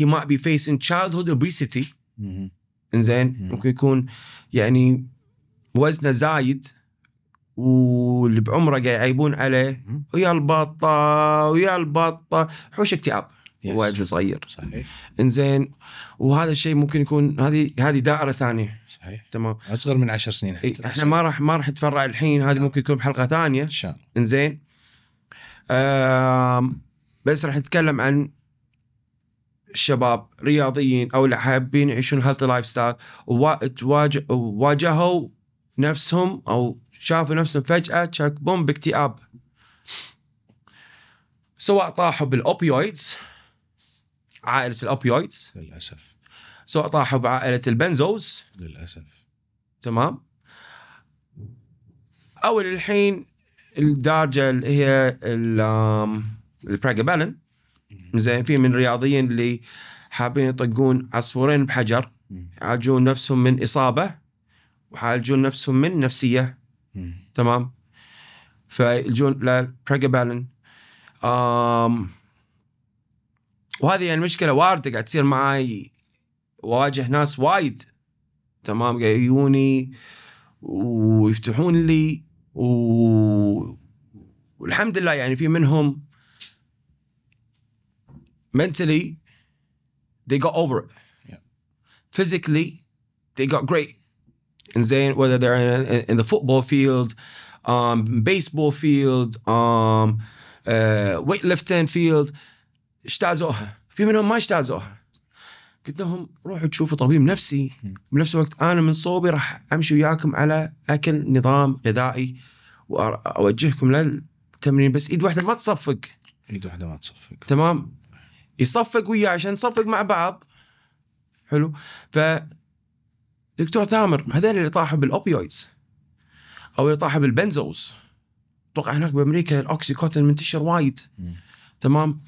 he might be تشايلد هود اوبيسيتي انزين ممكن يكون يعني وزنه زايد واللي بعمره قاعد يعيبون عليه ويا البطه ويا البطه حوش اكتئاب وايد صغير صحيح انزين وهذا الشيء ممكن يكون هذه هذه دائره ثانيه صحيح تمام اصغر من عشر سنين حتى احنا ما راح ما راح نتفرع الحين هذه ممكن تكون بحلقه ثانيه ان شاء الله انزين بس راح نتكلم عن الشباب رياضيين او اللي حابين يعيشون هيلثي لايف ستايل وواجهوا نفسهم او شافوا نفسهم فجاه بوم باكتئاب سواء طاحوا بالاوبيويدز عائله الاوبيويدز للاسف سواء طاحوا بعائله البنزوز للاسف تمام او الحين الدارجه اللي هي البراجابالين زين في من الرياضيين اللي حابين يطقون عصفورين بحجر يعالجون نفسهم من اصابه ويعالجون نفسهم من نفسيه تمام فيلجون للبراجابالين وهذه المشكله وارده قاعد تصير معاي واجه ناس وايد تمام قاعد يجوني ويفتحون لي و... والحمد لله يعني في منهم mentally they got over it yeah. physically they got great زين whether they're in, in the football field um, baseball field um, uh, weightlifting field اجتازوها في منهم ما اجتازوها قلت لهم روحوا تشوفوا طبيب نفسي بنفس الوقت انا من صوبي راح امشي وياكم على اكل نظام غذائي واوجهكم للتمرين بس ايد واحده ما تصفق ايد واحده ما تصفق تمام يصفق وياه عشان نصفق مع بعض حلو ف دكتور تامر هذول اللي طاحوا بالاوبيويدز او اللي طاحوا بالبنزوز اتوقع هناك بامريكا الاوكسيكوتين منتشر وايد تمام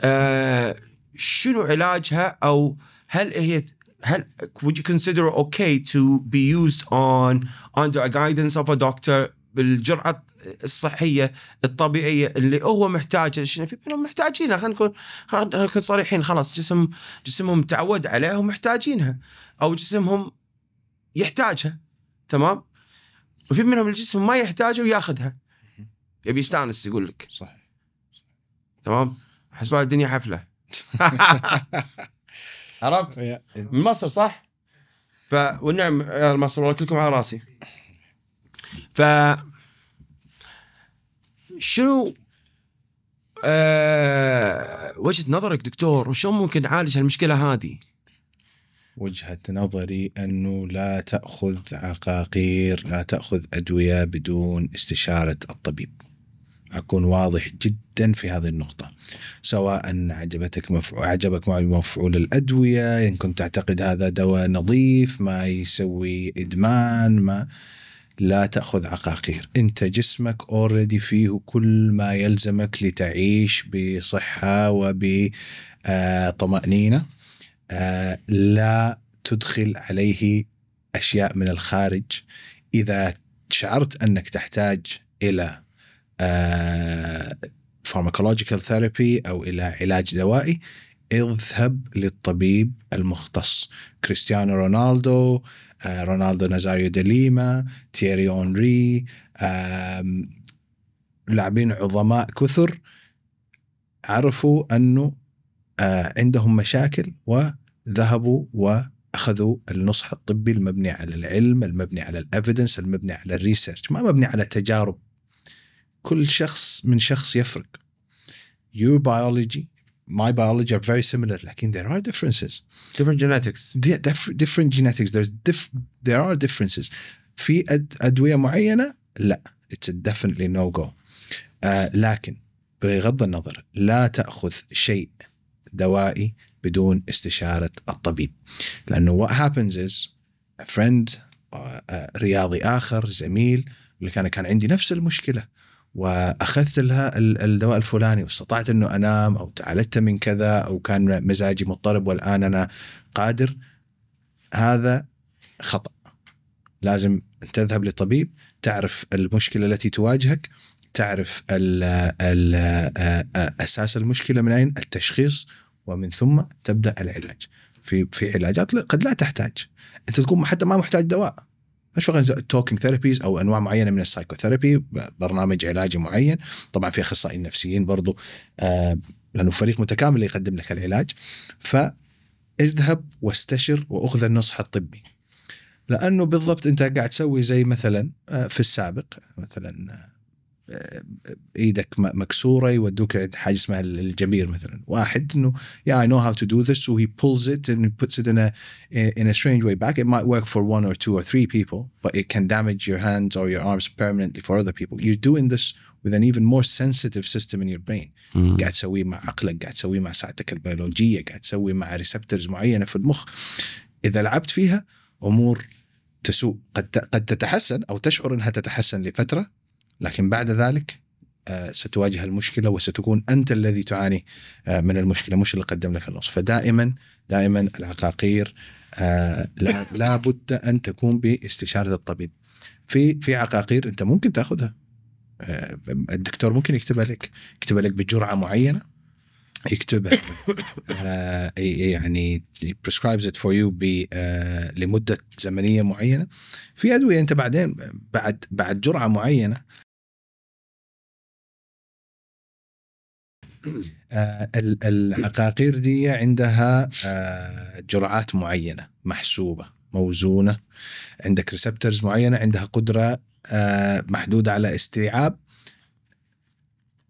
آه، شنو علاجها او هل هي هل would you consider okay to be used on under a guidance of a doctor بالجرعه الصحيه الطبيعيه اللي هو محتاجها في منهم محتاجينها خلينا نكون خلينا نكون صريحين خلاص جسم جسمهم تعود عليها ومحتاجينها او جسمهم يحتاجها تمام وفي منهم الجسم ما يحتاجها وياخذها يبي يستانس يقول لك صحيح تمام حسبها الدنيا حفله عرفت؟ من مصر صح؟ ف والنعم يا مصر والله كلكم على راسي. ف شنو آه وجهه نظرك دكتور وشو ممكن نعالج هالمشكله هذه؟ وجهة نظري أنه لا تأخذ عقاقير لا تأخذ أدوية بدون استشارة الطبيب اكون واضح جدا في هذه النقطه سواء عجبتك مفعو... عجبك مفعول الادويه ان كنت تعتقد هذا دواء نظيف ما يسوي ادمان ما لا تاخذ عقاقير انت جسمك اوريدي فيه كل ما يلزمك لتعيش بصحه وبطمانينه آه، آه، لا تدخل عليه اشياء من الخارج اذا شعرت انك تحتاج الى فارماكولوجيكال آه، ثيرابي او الى علاج دوائي اذهب للطبيب المختص كريستيانو رونالدو آه، رونالدو نازاريو ديليما تيري اونري لاعبين عظماء كثر عرفوا انه آه، عندهم مشاكل وذهبوا واخذوا النصح الطبي المبني على العلم المبني على الافيدنس المبني على الريسيرش ما مبني على تجارب كل شخص من شخص يفرق your biology my biology are very similar لكن there are differences different genetics different genetics there's diff there are differences في أد أدوية معينة لا it's a definitely no go uh, لكن بغض النظر لا تأخذ شيء دوائي بدون استشارة الطبيب لأنه what happens is a friend uh, رياضي آخر زميل اللي كان كان عندي نفس المشكلة واخذت لها الدواء الفلاني واستطعت انه انام او تعالجت من كذا او كان مزاجي مضطرب والان انا قادر هذا خطا لازم تذهب لطبيب تعرف المشكله التي تواجهك تعرف الـ الـ اساس المشكله من اين التشخيص ومن ثم تبدا العلاج في في علاجات قد لا تحتاج انت تكون حتى ما محتاج دواء فقط التوكينج ثيرابيز او انواع معينه من السايكوثيرابي برنامج علاجي معين طبعا في اخصائيين نفسيين برضو آه لانه فريق متكامل يقدم لك العلاج ف اذهب واستشر واخذ النصح الطبي لانه بالضبط انت قاعد تسوي زي مثلا آه، في السابق مثلا آه، ايدك مكسوره يودوك عند حاجه اسمها الجمير مثلا واحد انه يا اي نو هاو تو دو ذس سو هي بولز ات اند بوتس ات ان ا ان ا سترينج واي باك ات مايت ورك فور 1 اور 2 اور 3 بيبل بات ات كان دامج يور هاندز اور يور ارمز بيرمننتلي فور اذر بيبل يو دوينج ذس with an even more sensitive system in your brain mm-hmm. قاعد تسويه مع عقلك قاعد تسويه مع ساعتك البيولوجيه قاعد تسويه مع ريسبتورز معينه في المخ اذا لعبت فيها امور تسوء قد قد تتحسن او تشعر انها تتحسن لفتره لكن بعد ذلك آه، ستواجه المشكله وستكون انت الذي تعاني آه، من المشكله مش اللي قدم لك النص فدائما دائما العقاقير آه، لا بد ان تكون باستشاره الطبيب في في عقاقير انت ممكن تاخذها الدكتور ممكن يكتبها لك يكتبها لك بجرعه معينه يكتبها يعني prescribes it for you لمده زمنيه معينه في ادويه انت بعدين بعد بعد جرعه معينه آه، العقاقير دي عندها آه، جرعات معينه محسوبه موزونه عندك ريسبترز معينه عندها قدره آه، محدوده على استيعاب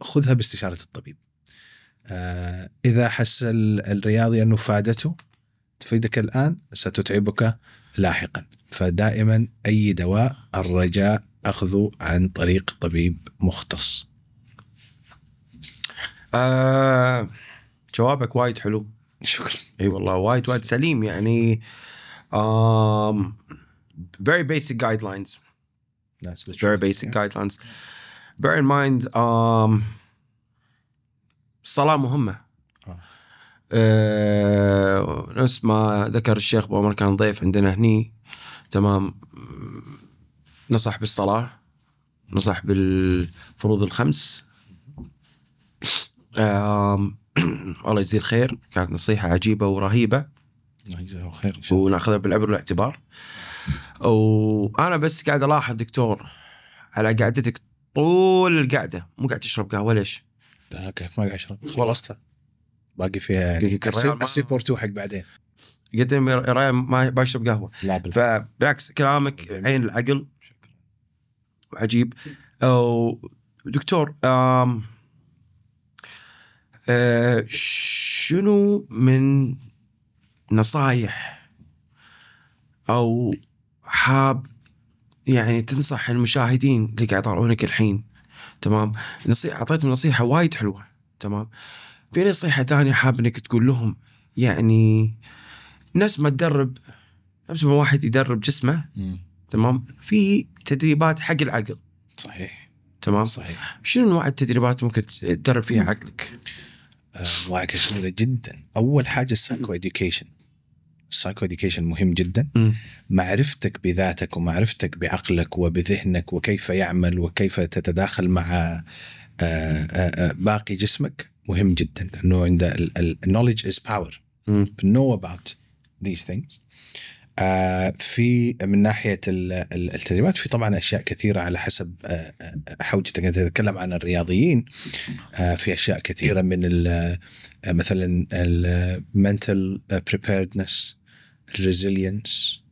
خذها باستشاره الطبيب اذا حس الرياضي انه فادته تفيدك الان ستتعبك لاحقا فدائما اي دواء الرجاء اخذه عن طريق طبيب مختص آه جوابك وايد حلو شكرا اي والله وايد وايد سليم يعني um, very basic guidelines That's the very basic yeah. guidelines bear in mind um, الصلاة مهمة آه. آه نفس ما ذكر الشيخ ابو عمر كان ضيف عندنا هني تمام نصح بالصلاة نصح بالفروض الخمس الله يجزيه الخير كانت نصيحه عجيبه ورهيبه الله خير وناخذها بالعبر والاعتبار وانا بس قاعد الاحظ دكتور على قعدتك طول القعده مو قاعد تشرب قهوه ليش؟ لا كيف ما قاعد اشرب خلصتها باقي فيها يعني كرسي بورتو حق بعدين قلت لي ما بشرب قهوه لا بالعكس فبالعكس كلامك عين العقل وعجيب ودكتور آه، شنو من نصايح او حاب يعني تنصح المشاهدين اللي قاعد يطالعونك الحين تمام نصيحه اعطيتهم نصيحه وايد حلوه تمام في نصيحه ثانيه حاب انك تقول لهم يعني نفس ما تدرب نفس ما واحد يدرب جسمه م. تمام في تدريبات حق العقل صحيح تمام صحيح شنو انواع التدريبات ممكن تدرب فيها عقلك؟ آه، كثيره جدا اول حاجه السايكو اديوكيشن السايكو اديوكيشن مهم جدا م. معرفتك بذاتك ومعرفتك بعقلك وبذهنك وكيف يعمل وكيف تتداخل مع آه، آه، باقي جسمك مهم جدا لانه عند النولج از باور نو اباوت ذيس ثينجز آه، في من ناحيه التدريبات في طبعا اشياء كثيره على حسب حوجتك انت تتكلم عن الرياضيين آه، في اشياء كثيره من آه، مثلا المنتل بريبيردنس الريزيلينس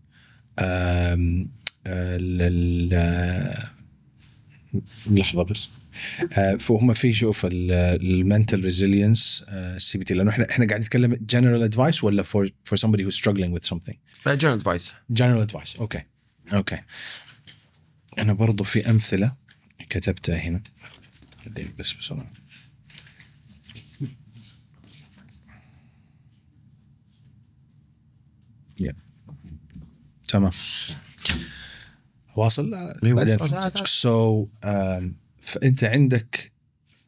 لحظه بس آه، فهم في شوف المنتل ريزيلينس السي بي تي لانه احنا احنا قاعد نتكلم جنرال ادفايس ولا فور فور سمبدي هو ستراجلينج وذ سمثينج جنرال ادفايس جنرال ادفايس اوكي اوكي انا برضو في امثله كتبتها هنا بس بسرعه تمام واصل بعدين سو آه، آه، um، فانت عندك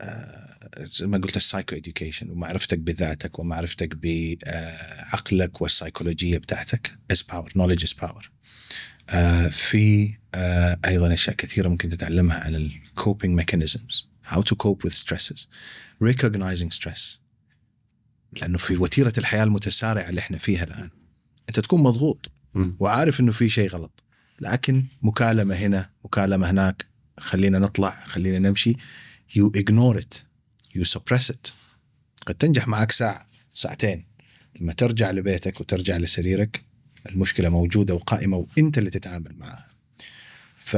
آه، زي ما قلت السايكو اديوكيشن ومعرفتك بذاتك ومعرفتك بعقلك آه، والسايكولوجيه بتاعتك از باور نولج از باور في آه، ايضا اشياء كثيره ممكن تتعلمها عن الكوبينج ميكانيزمز هاو تو كوب وذ ستريسز ريكوجنايزنج ستريس لانه في وتيره الحياه المتسارعه اللي احنا فيها الان انت تكون مضغوط وعارف انه في شيء غلط لكن مكالمه هنا مكالمه هناك خلينا نطلع خلينا نمشي you ignore it you suppress it قد تنجح معك ساعة ساعتين لما ترجع لبيتك وترجع لسريرك المشكلة موجودة وقائمة وانت اللي تتعامل معها ف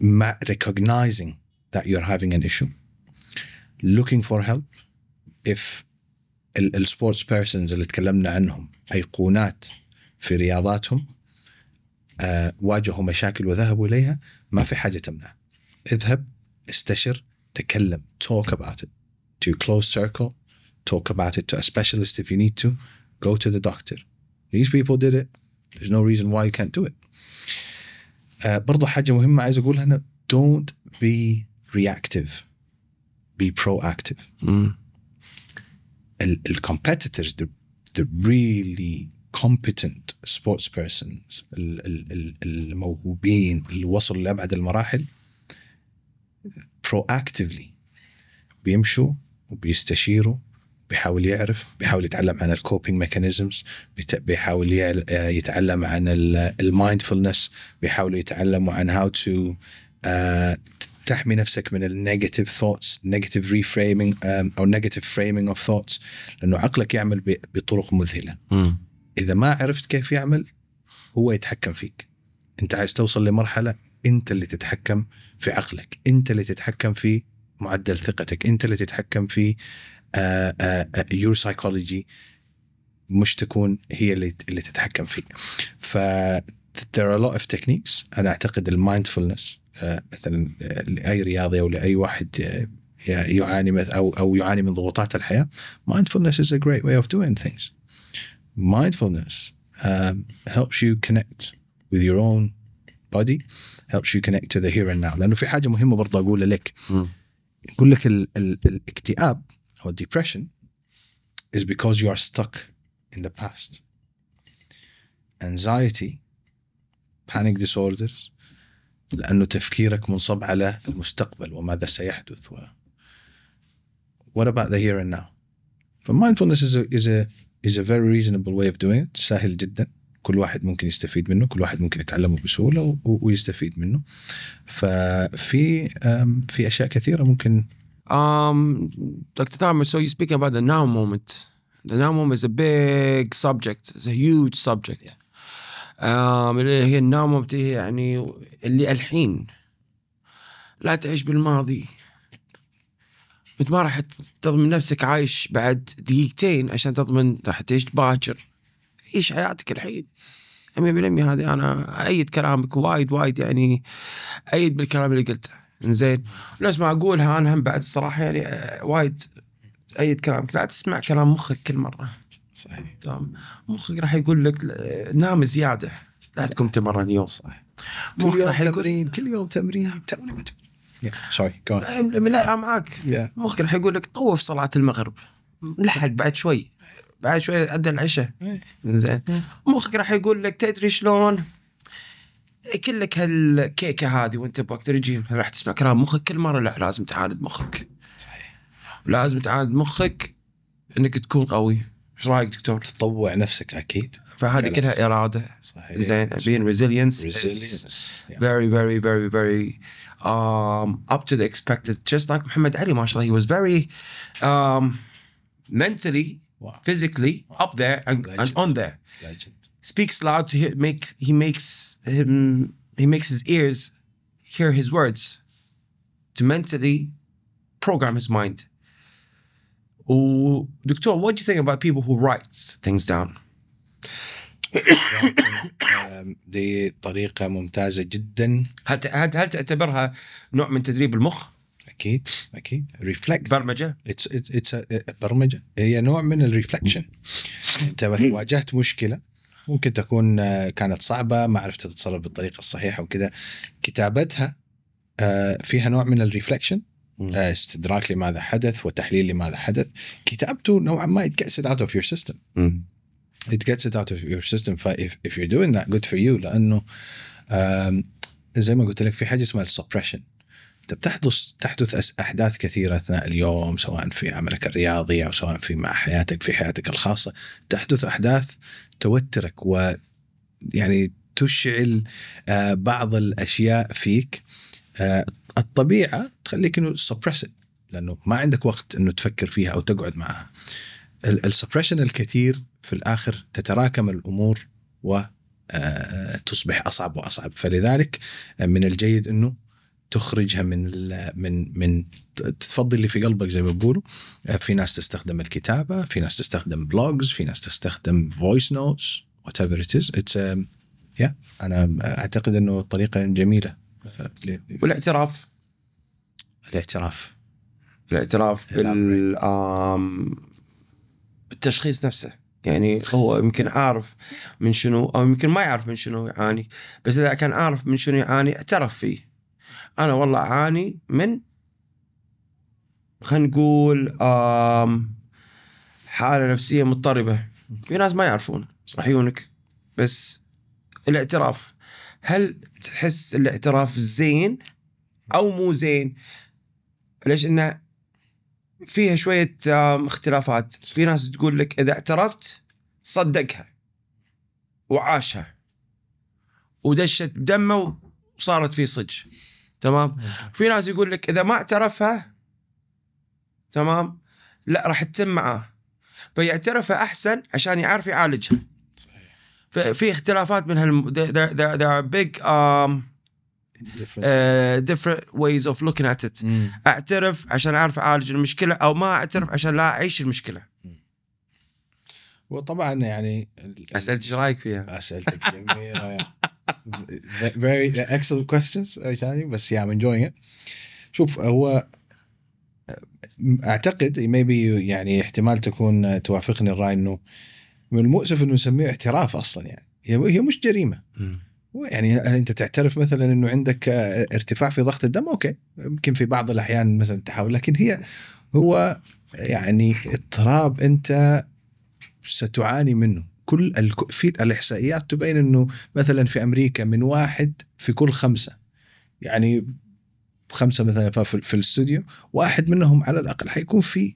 مع recognizing that you're having an issue looking for help if السبورتس بيرسونز اللي تكلمنا عنهم ايقونات في رياضاتهم آه، واجهوا مشاكل وذهبوا اليها ما في حاجه تمنع اذهب استشر تكلم talk about it to a close circle talk about it to a specialist if you need to go to the doctor these people did it there's no reason why you can't do it uh, برضو حاجة مهمة عايز أقولها أنا don't be reactive be proactive mm. ال competitors they're, they're really competent سبورتس بيرسونز الموهوبين اللي وصلوا لابعد المراحل برو اكتفلي بيمشوا وبيستشيروا بيحاول يعرف بيحاول يتعلم عن الكوبينج ميكانيزمز بيحاول آه، يتعلم عن المايندفولنس بيحاولوا يتعلموا عن هاو آه، تو تحمي نفسك من النيجاتيف ثوتس نيجاتيف ريفريمينج او نيجاتيف فريمينج اوف ثوتس لانه عقلك يعمل بطرق مذهله م. اذا ما عرفت كيف يعمل هو يتحكم فيك انت عايز توصل لمرحله انت اللي تتحكم في عقلك انت اللي تتحكم في معدل ثقتك انت اللي تتحكم في يور آه، سايكولوجي آه، آه، مش تكون هي اللي اللي تتحكم فيك ف there are a lot of techniques انا اعتقد المايندفولنس مثلا لاي رياضي او لاي واحد يعاني او او يعاني من ضغوطات الحياه mindfulness is a great way of doing things mindfulness um, helps you connect with your own body helps you connect to the here and now لانه في حاجه مهمه برضه اقولها لك يقول لك ال ال الاكتئاب او depression is because you are stuck in the past anxiety panic disorders لانه تفكيرك منصب على المستقبل وماذا سيحدث و what about the here and now فمايندفولنس is a, is a is a very reasonable way of doing it سهل جدا كل واحد ممكن يستفيد منه كل واحد ممكن يتعلمه بسهولة ويستفيد منه ففي um, في أشياء كثيرة ممكن Um, Dr. Thomas, so you're speaking about the now moment. The now moment is a big subject. It's a huge subject. Yeah. Um, هي النوم يعني اللي الحين لا تعيش بالماضي انت ما راح تضمن نفسك عايش بعد دقيقتين عشان تضمن راح تعيش باكر عيش حياتك الحين 100% هذه انا ايد كلامك وايد وايد يعني ايد بالكلام اللي قلته زين نفس ما اقولها انا هم بعد الصراحه يعني آه، وايد ايد كلامك لا تسمع كلام مخك كل مره صحيح تمام مخك راح يقول لك آه، نام زياده لا تقوم تمرن يوم صح كل يوم راح تمرين كل يوم تمرين تمرين سوري لا معاك راح يقول لك طوف صلاه المغرب لحق بعد شوي بعد شوي ادى العشاء زين مخك راح يقول لك تدري شلون كلك هالكيكه هذه وانت بوقت الرجيم راح تسمع كلام مخك كل مره لا لازم تعاند مخك صحيح لازم تعاند مخك انك تكون قوي ايش رايك دكتور؟ تطوع نفسك اكيد فهذه كلها اراده صحيح زين being resilient resilience yeah. very very very very um, up to the expected just like Muhammad Ali, ما he was very um, mentally physically up there and, on there Legend. speaks loud to make he makes him he makes his ears hear his words to mentally program his mind ودكتور what do you think about people who writes things down um, دي طريقة ممتازة جدا هل هل تعتبرها نوع من تدريب المخ؟ اكيد اكيد ريفلكت برمجه اتس اتس برمجه هي نوع من الريفلكشن انت واجهت مشكله ممكن تكون آه، كانت صعبه ما عرفت تتصرف بالطريقه الصحيحه وكذا كتابتها آه، فيها نوع من الريفلكشن آه، استدراك لماذا حدث وتحليل لماذا حدث كتابته نوعا ما it gets it out of your system م. it gets it out of your system ف if, if you're doing that good for you لانه زي ما قلت لك في حاجه اسمها السبريشن انت بتحدث تحدث احداث كثيره اثناء اليوم سواء في عملك الرياضي او سواء في مع حياتك في حياتك الخاصه تحدث احداث توترك و يعني تشعل آه، بعض الاشياء فيك آه، الطبيعه تخليك انه سبريس لانه ما عندك وقت انه تفكر فيها او تقعد معها السبريشن الكثير في الاخر تتراكم الامور وتصبح آه، اصعب واصعب فلذلك آه، من الجيد انه تخرجها من من من تفضي اللي في قلبك زي ما بيقولوا آه، في ناس تستخدم الكتابه في ناس تستخدم بلوجز في ناس تستخدم فويس نوتس وات ايفر ات از اتس يا انا اعتقد انه طريقه جميله والاعتراف الاعتراف الاعتراف بال... بالتشخيص نفسه يعني هو يمكن عارف من شنو او يمكن ما يعرف من شنو يعاني بس اذا كان عارف من شنو يعاني اعترف فيه انا والله اعاني من خلينا نقول حاله نفسيه مضطربه في ناس ما يعرفون صح يجونك بس الاعتراف هل تحس الاعتراف زين او مو زين ليش انه فيها شويه اختلافات في ناس تقول لك اذا اعترفت صدقها وعاشها ودشت بدمه وصارت فيه صج تمام في ناس يقول لك اذا ما اعترفها تمام لا راح تتم معاه فيعترفها احسن عشان يعرف يعالجها في اختلافات من هال there, there, are big um, different. Uh, different ways of looking at it مم. Mm. اعترف عشان اعرف اعالج المشكله او ما اعترف عشان لا اعيش المشكله وطبعا يعني اسالت ايش رايك فيها؟ اسالتك آه، very excellent questions very challenging بس yeah I'm enjoying it شوف هو آه، اعتقد maybe يعني احتمال تكون توافقني الراي انه من المؤسف انه نسميه اعتراف اصلا يعني هي هي مش جريمه م. يعني هل انت تعترف مثلا انه عندك ارتفاع في ضغط الدم اوكي يمكن في بعض الاحيان مثلا تحاول لكن هي هو يعني اضطراب انت ستعاني منه كل في الاحصائيات تبين انه مثلا في امريكا من واحد في كل خمسه يعني خمسه مثلا في, في الاستوديو واحد منهم على الاقل حيكون في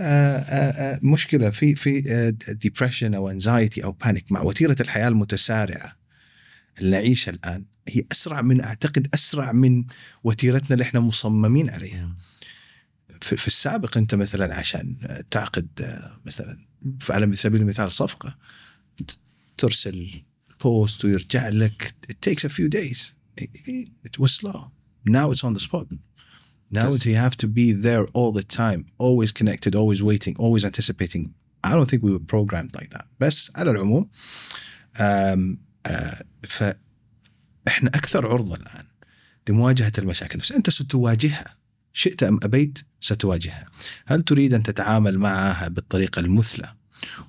آه، آه، آه، مشكله في في ديبرشن او انزايتي او بانيك مع وتيره الحياه المتسارعه اللي نعيشها الان هي اسرع من اعتقد اسرع من وتيرتنا اللي احنا مصممين عليها. في السابق انت مثلا عشان تعقد مثلا على سبيل المثال صفقه ترسل بوست ويرجع لك it takes a few days it was slow now it's on the spot Now that you have to be there all the time, always connected, always waiting, always anticipating. I don't think we were programmed like that. بس على العموم um, uh, فاحنا اكثر عرضه الان لمواجهة المشاكل، بس انت ستواجهها شئت ام ابيت ستواجهها. هل تريد ان تتعامل معها بالطريقة المثلى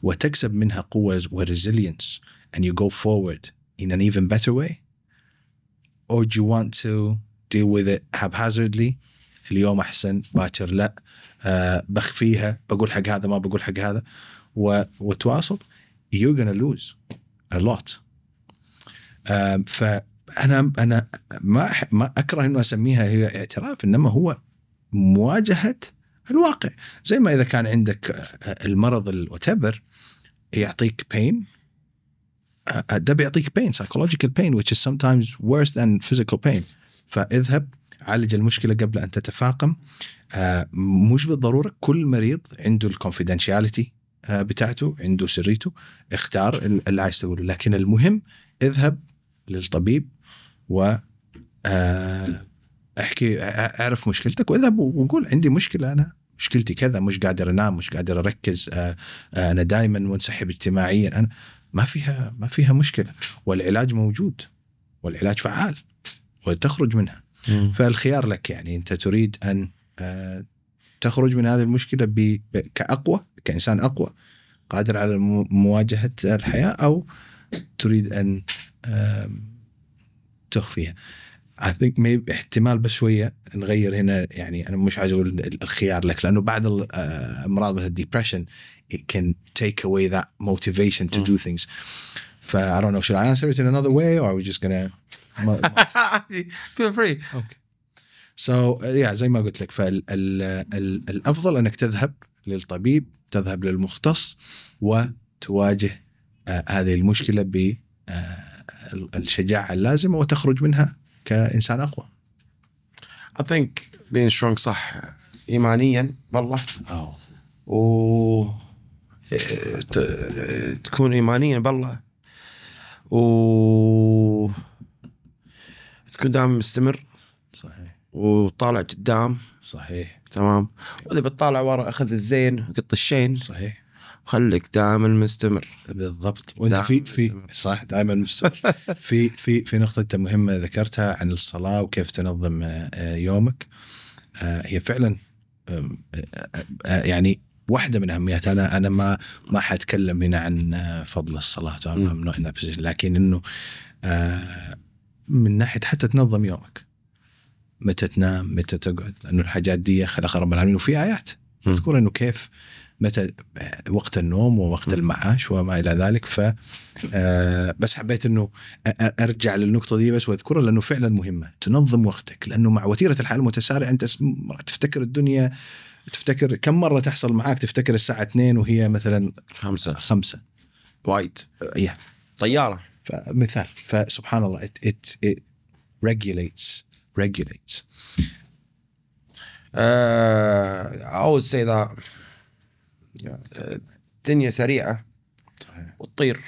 وتكسب منها قوه وريزيلينس and you go forward in an even better way? Or do you want to deal with it haphazardly? اليوم احسن باكر لا أه بخفيها بقول حق هذا ما بقول حق هذا و... وتواصل you're gonna lose a lot أه فانا انا ما أح... ما اكره انه اسميها هي اعتراف انما هو مواجهه الواقع زي ما اذا كان عندك آه، المرض الوتبر يعطيك بين آه، ده بيعطيك بين سايكولوجيكال بين which is sometimes worse than physical pain فاذهب عالج المشكله قبل ان تتفاقم آه، مش بالضروره كل مريض عنده الكونفيدنشياليتي آه، بتاعته عنده سريته اختار اللي عايز تقوله لكن المهم اذهب للطبيب و آه، احكي اعرف مشكلتك واذهب وقول عندي مشكله انا مشكلتي كذا مش قادر انام مش قادر اركز انا دائما منسحب اجتماعيا انا ما فيها ما فيها مشكله والعلاج موجود والعلاج فعال وتخرج منها فالخيار لك يعني انت تريد ان آه، تخرج من هذه المشكله ب... كاقوى كانسان اقوى قادر على مواجهه الحياه او تريد ان تخفيها. I think maybe احتمال بس شويه نغير هنا يعني انا مش عايز اقول الخيار لك لانه بعض الامراض آه، مثل الديبرشن it can take away that motivation to do things. ف I don't know should I answer it in another way or are we just gonna عادي فيل فري اوكي سو يا زي ما قلت لك فالافضل انك تذهب للطبيب تذهب للمختص وتواجه آه، هذه المشكله ب آه، الشجاعه اللازمه وتخرج منها كانسان اقوى. I think being strong صح ايمانيا والله و آه، تكون ايمانيا بالله و تكون دائما مستمر صحيح وطالع قدام صحيح تمام واذا بتطالع ورا اخذ الزين قط الشين صحيح خليك دائما مستمر بالضبط وانت في في صح دائما مستمر في في في نقطه انت مهمه ذكرتها عن الصلاه وكيف تنظم آه، آه، يومك آه، هي فعلا يعني واحده من اهميات انا انا ما ما حاتكلم هنا عن فضل الصلاه لكن انه من ناحيه حتى تنظم يومك متى تنام متى تقعد لانه الحاجات دي خلق رب العالمين وفي ايات تقول انه كيف متى وقت النوم ووقت المعاش وما الى ذلك ف آه، بس حبيت انه ارجع للنقطه دي بس واذكرها لانه فعلا مهمه تنظم وقتك لانه مع وتيره الحياه المتسارعه انت تفتكر الدنيا تفتكر كم مره تحصل معك تفتكر الساعه 2 وهي مثلا خمسة خمسة وايد yeah. طياره فمثال فسبحان الله it, it, it regulates regulates uh, I would say that الدنيا uh, سريعة وتطير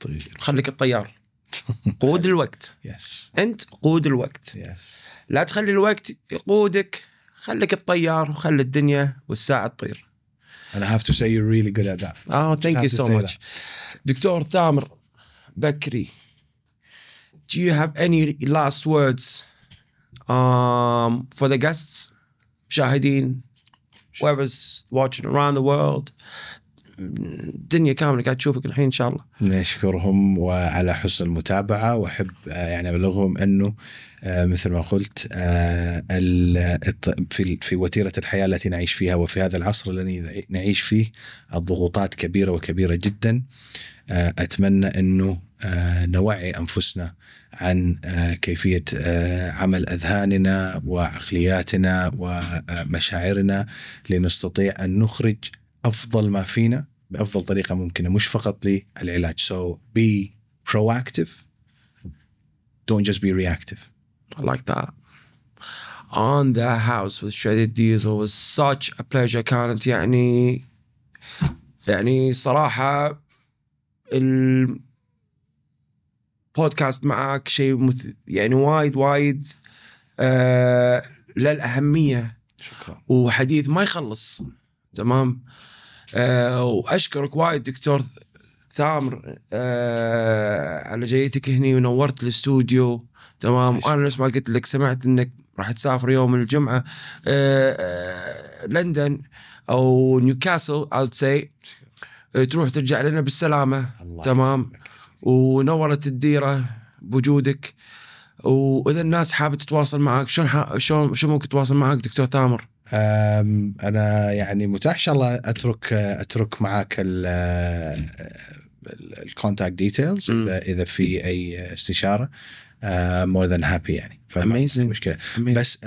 طير خليك الطيار قود الوقت يس yes. انت قود الوقت يس yes. لا تخلي الوقت يقودك خليك الطيار وخلي الدنيا والساعه تطير And I have to say you're really good at that. Oh, thank you so much. That. دكتور ثامر Bakri, do you have any last words um, for the guests, Shahideen, whoever's watching around the world? الدنيا كامله قاعد تشوفك الحين ان شاء الله. نشكرهم وعلى حسن المتابعه واحب آه، يعني ابلغهم انه آه، مثل ما قلت آه، في في وتيره الحياه التي نعيش فيها وفي هذا العصر الذي نعيش فيه الضغوطات كبيره وكبيره جدا اتمنى انه آه، نوعي انفسنا عن آه، كيفيه آه، عمل اذهاننا وعقلياتنا ومشاعرنا لنستطيع ان نخرج افضل ما فينا بافضل طريقه ممكنه مش فقط للعلاج so be proactive don't just be reactive I like that on the house with shredded diesel was such a pleasure كانت يعني يعني صراحه ال بودكاست معك شيء مث... يعني وايد وايد آه للاهميه شكرا وحديث ما يخلص تمام آه واشكرك وايد دكتور ثامر آه على جيتك هني ونورت الاستوديو تمام وانا نفس ما قلت لك سمعت انك راح تسافر يوم الجمعه آه آه لندن او نيوكاسل اوت سي تروح ترجع لنا بالسلامه الله تمام يسمك. ونورت الديره بوجودك واذا الناس حابه تتواصل معك شلون شلون شو ممكن تتواصل معك دكتور تامر؟ انا يعني متاح ان شاء الله اترك اترك معك الكونتاكت ديتيلز اذا اذا في اي استشاره مور ذان هابي يعني اميزنج مشكله Amazing. بس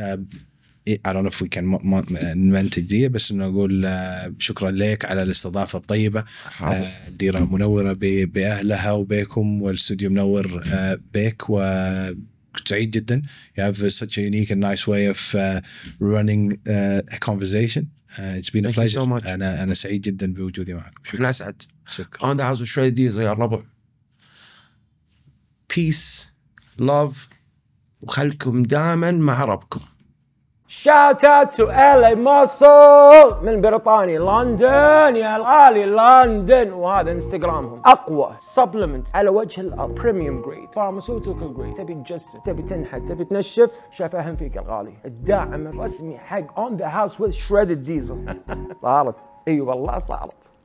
إيه، I don't know if we can دي بس انه اقول آه، شكرا لك على الاستضافه الطيبه آه، الديره منوره باهلها وبيكم والاستوديو منور آه، بك و سعيد جدا you have such a unique and nice way of running a conversation Uh, it's been Thank a pleasure. You so much. انا انا سعيد جدا بوجودي معك. شكرا اسعد. شكرا. انا عاوز شوية of يا الربع. Peace, love وخلكم دائما مع ربكم. شات اوت تو الي موصل من بريطانيا لندن يا الغالي لندن وهذا انستغرامهم اقوى سبلمنت على وجه الارض بريميوم جريد فارماسيوتيكال جريد تبي تجسد تبي تنحت تبي تنشف شاف اهم فيك الغالي الداعم الرسمي حق اون ذا هاوس وذ شريدد ديزل صارت اي أيوة والله صارت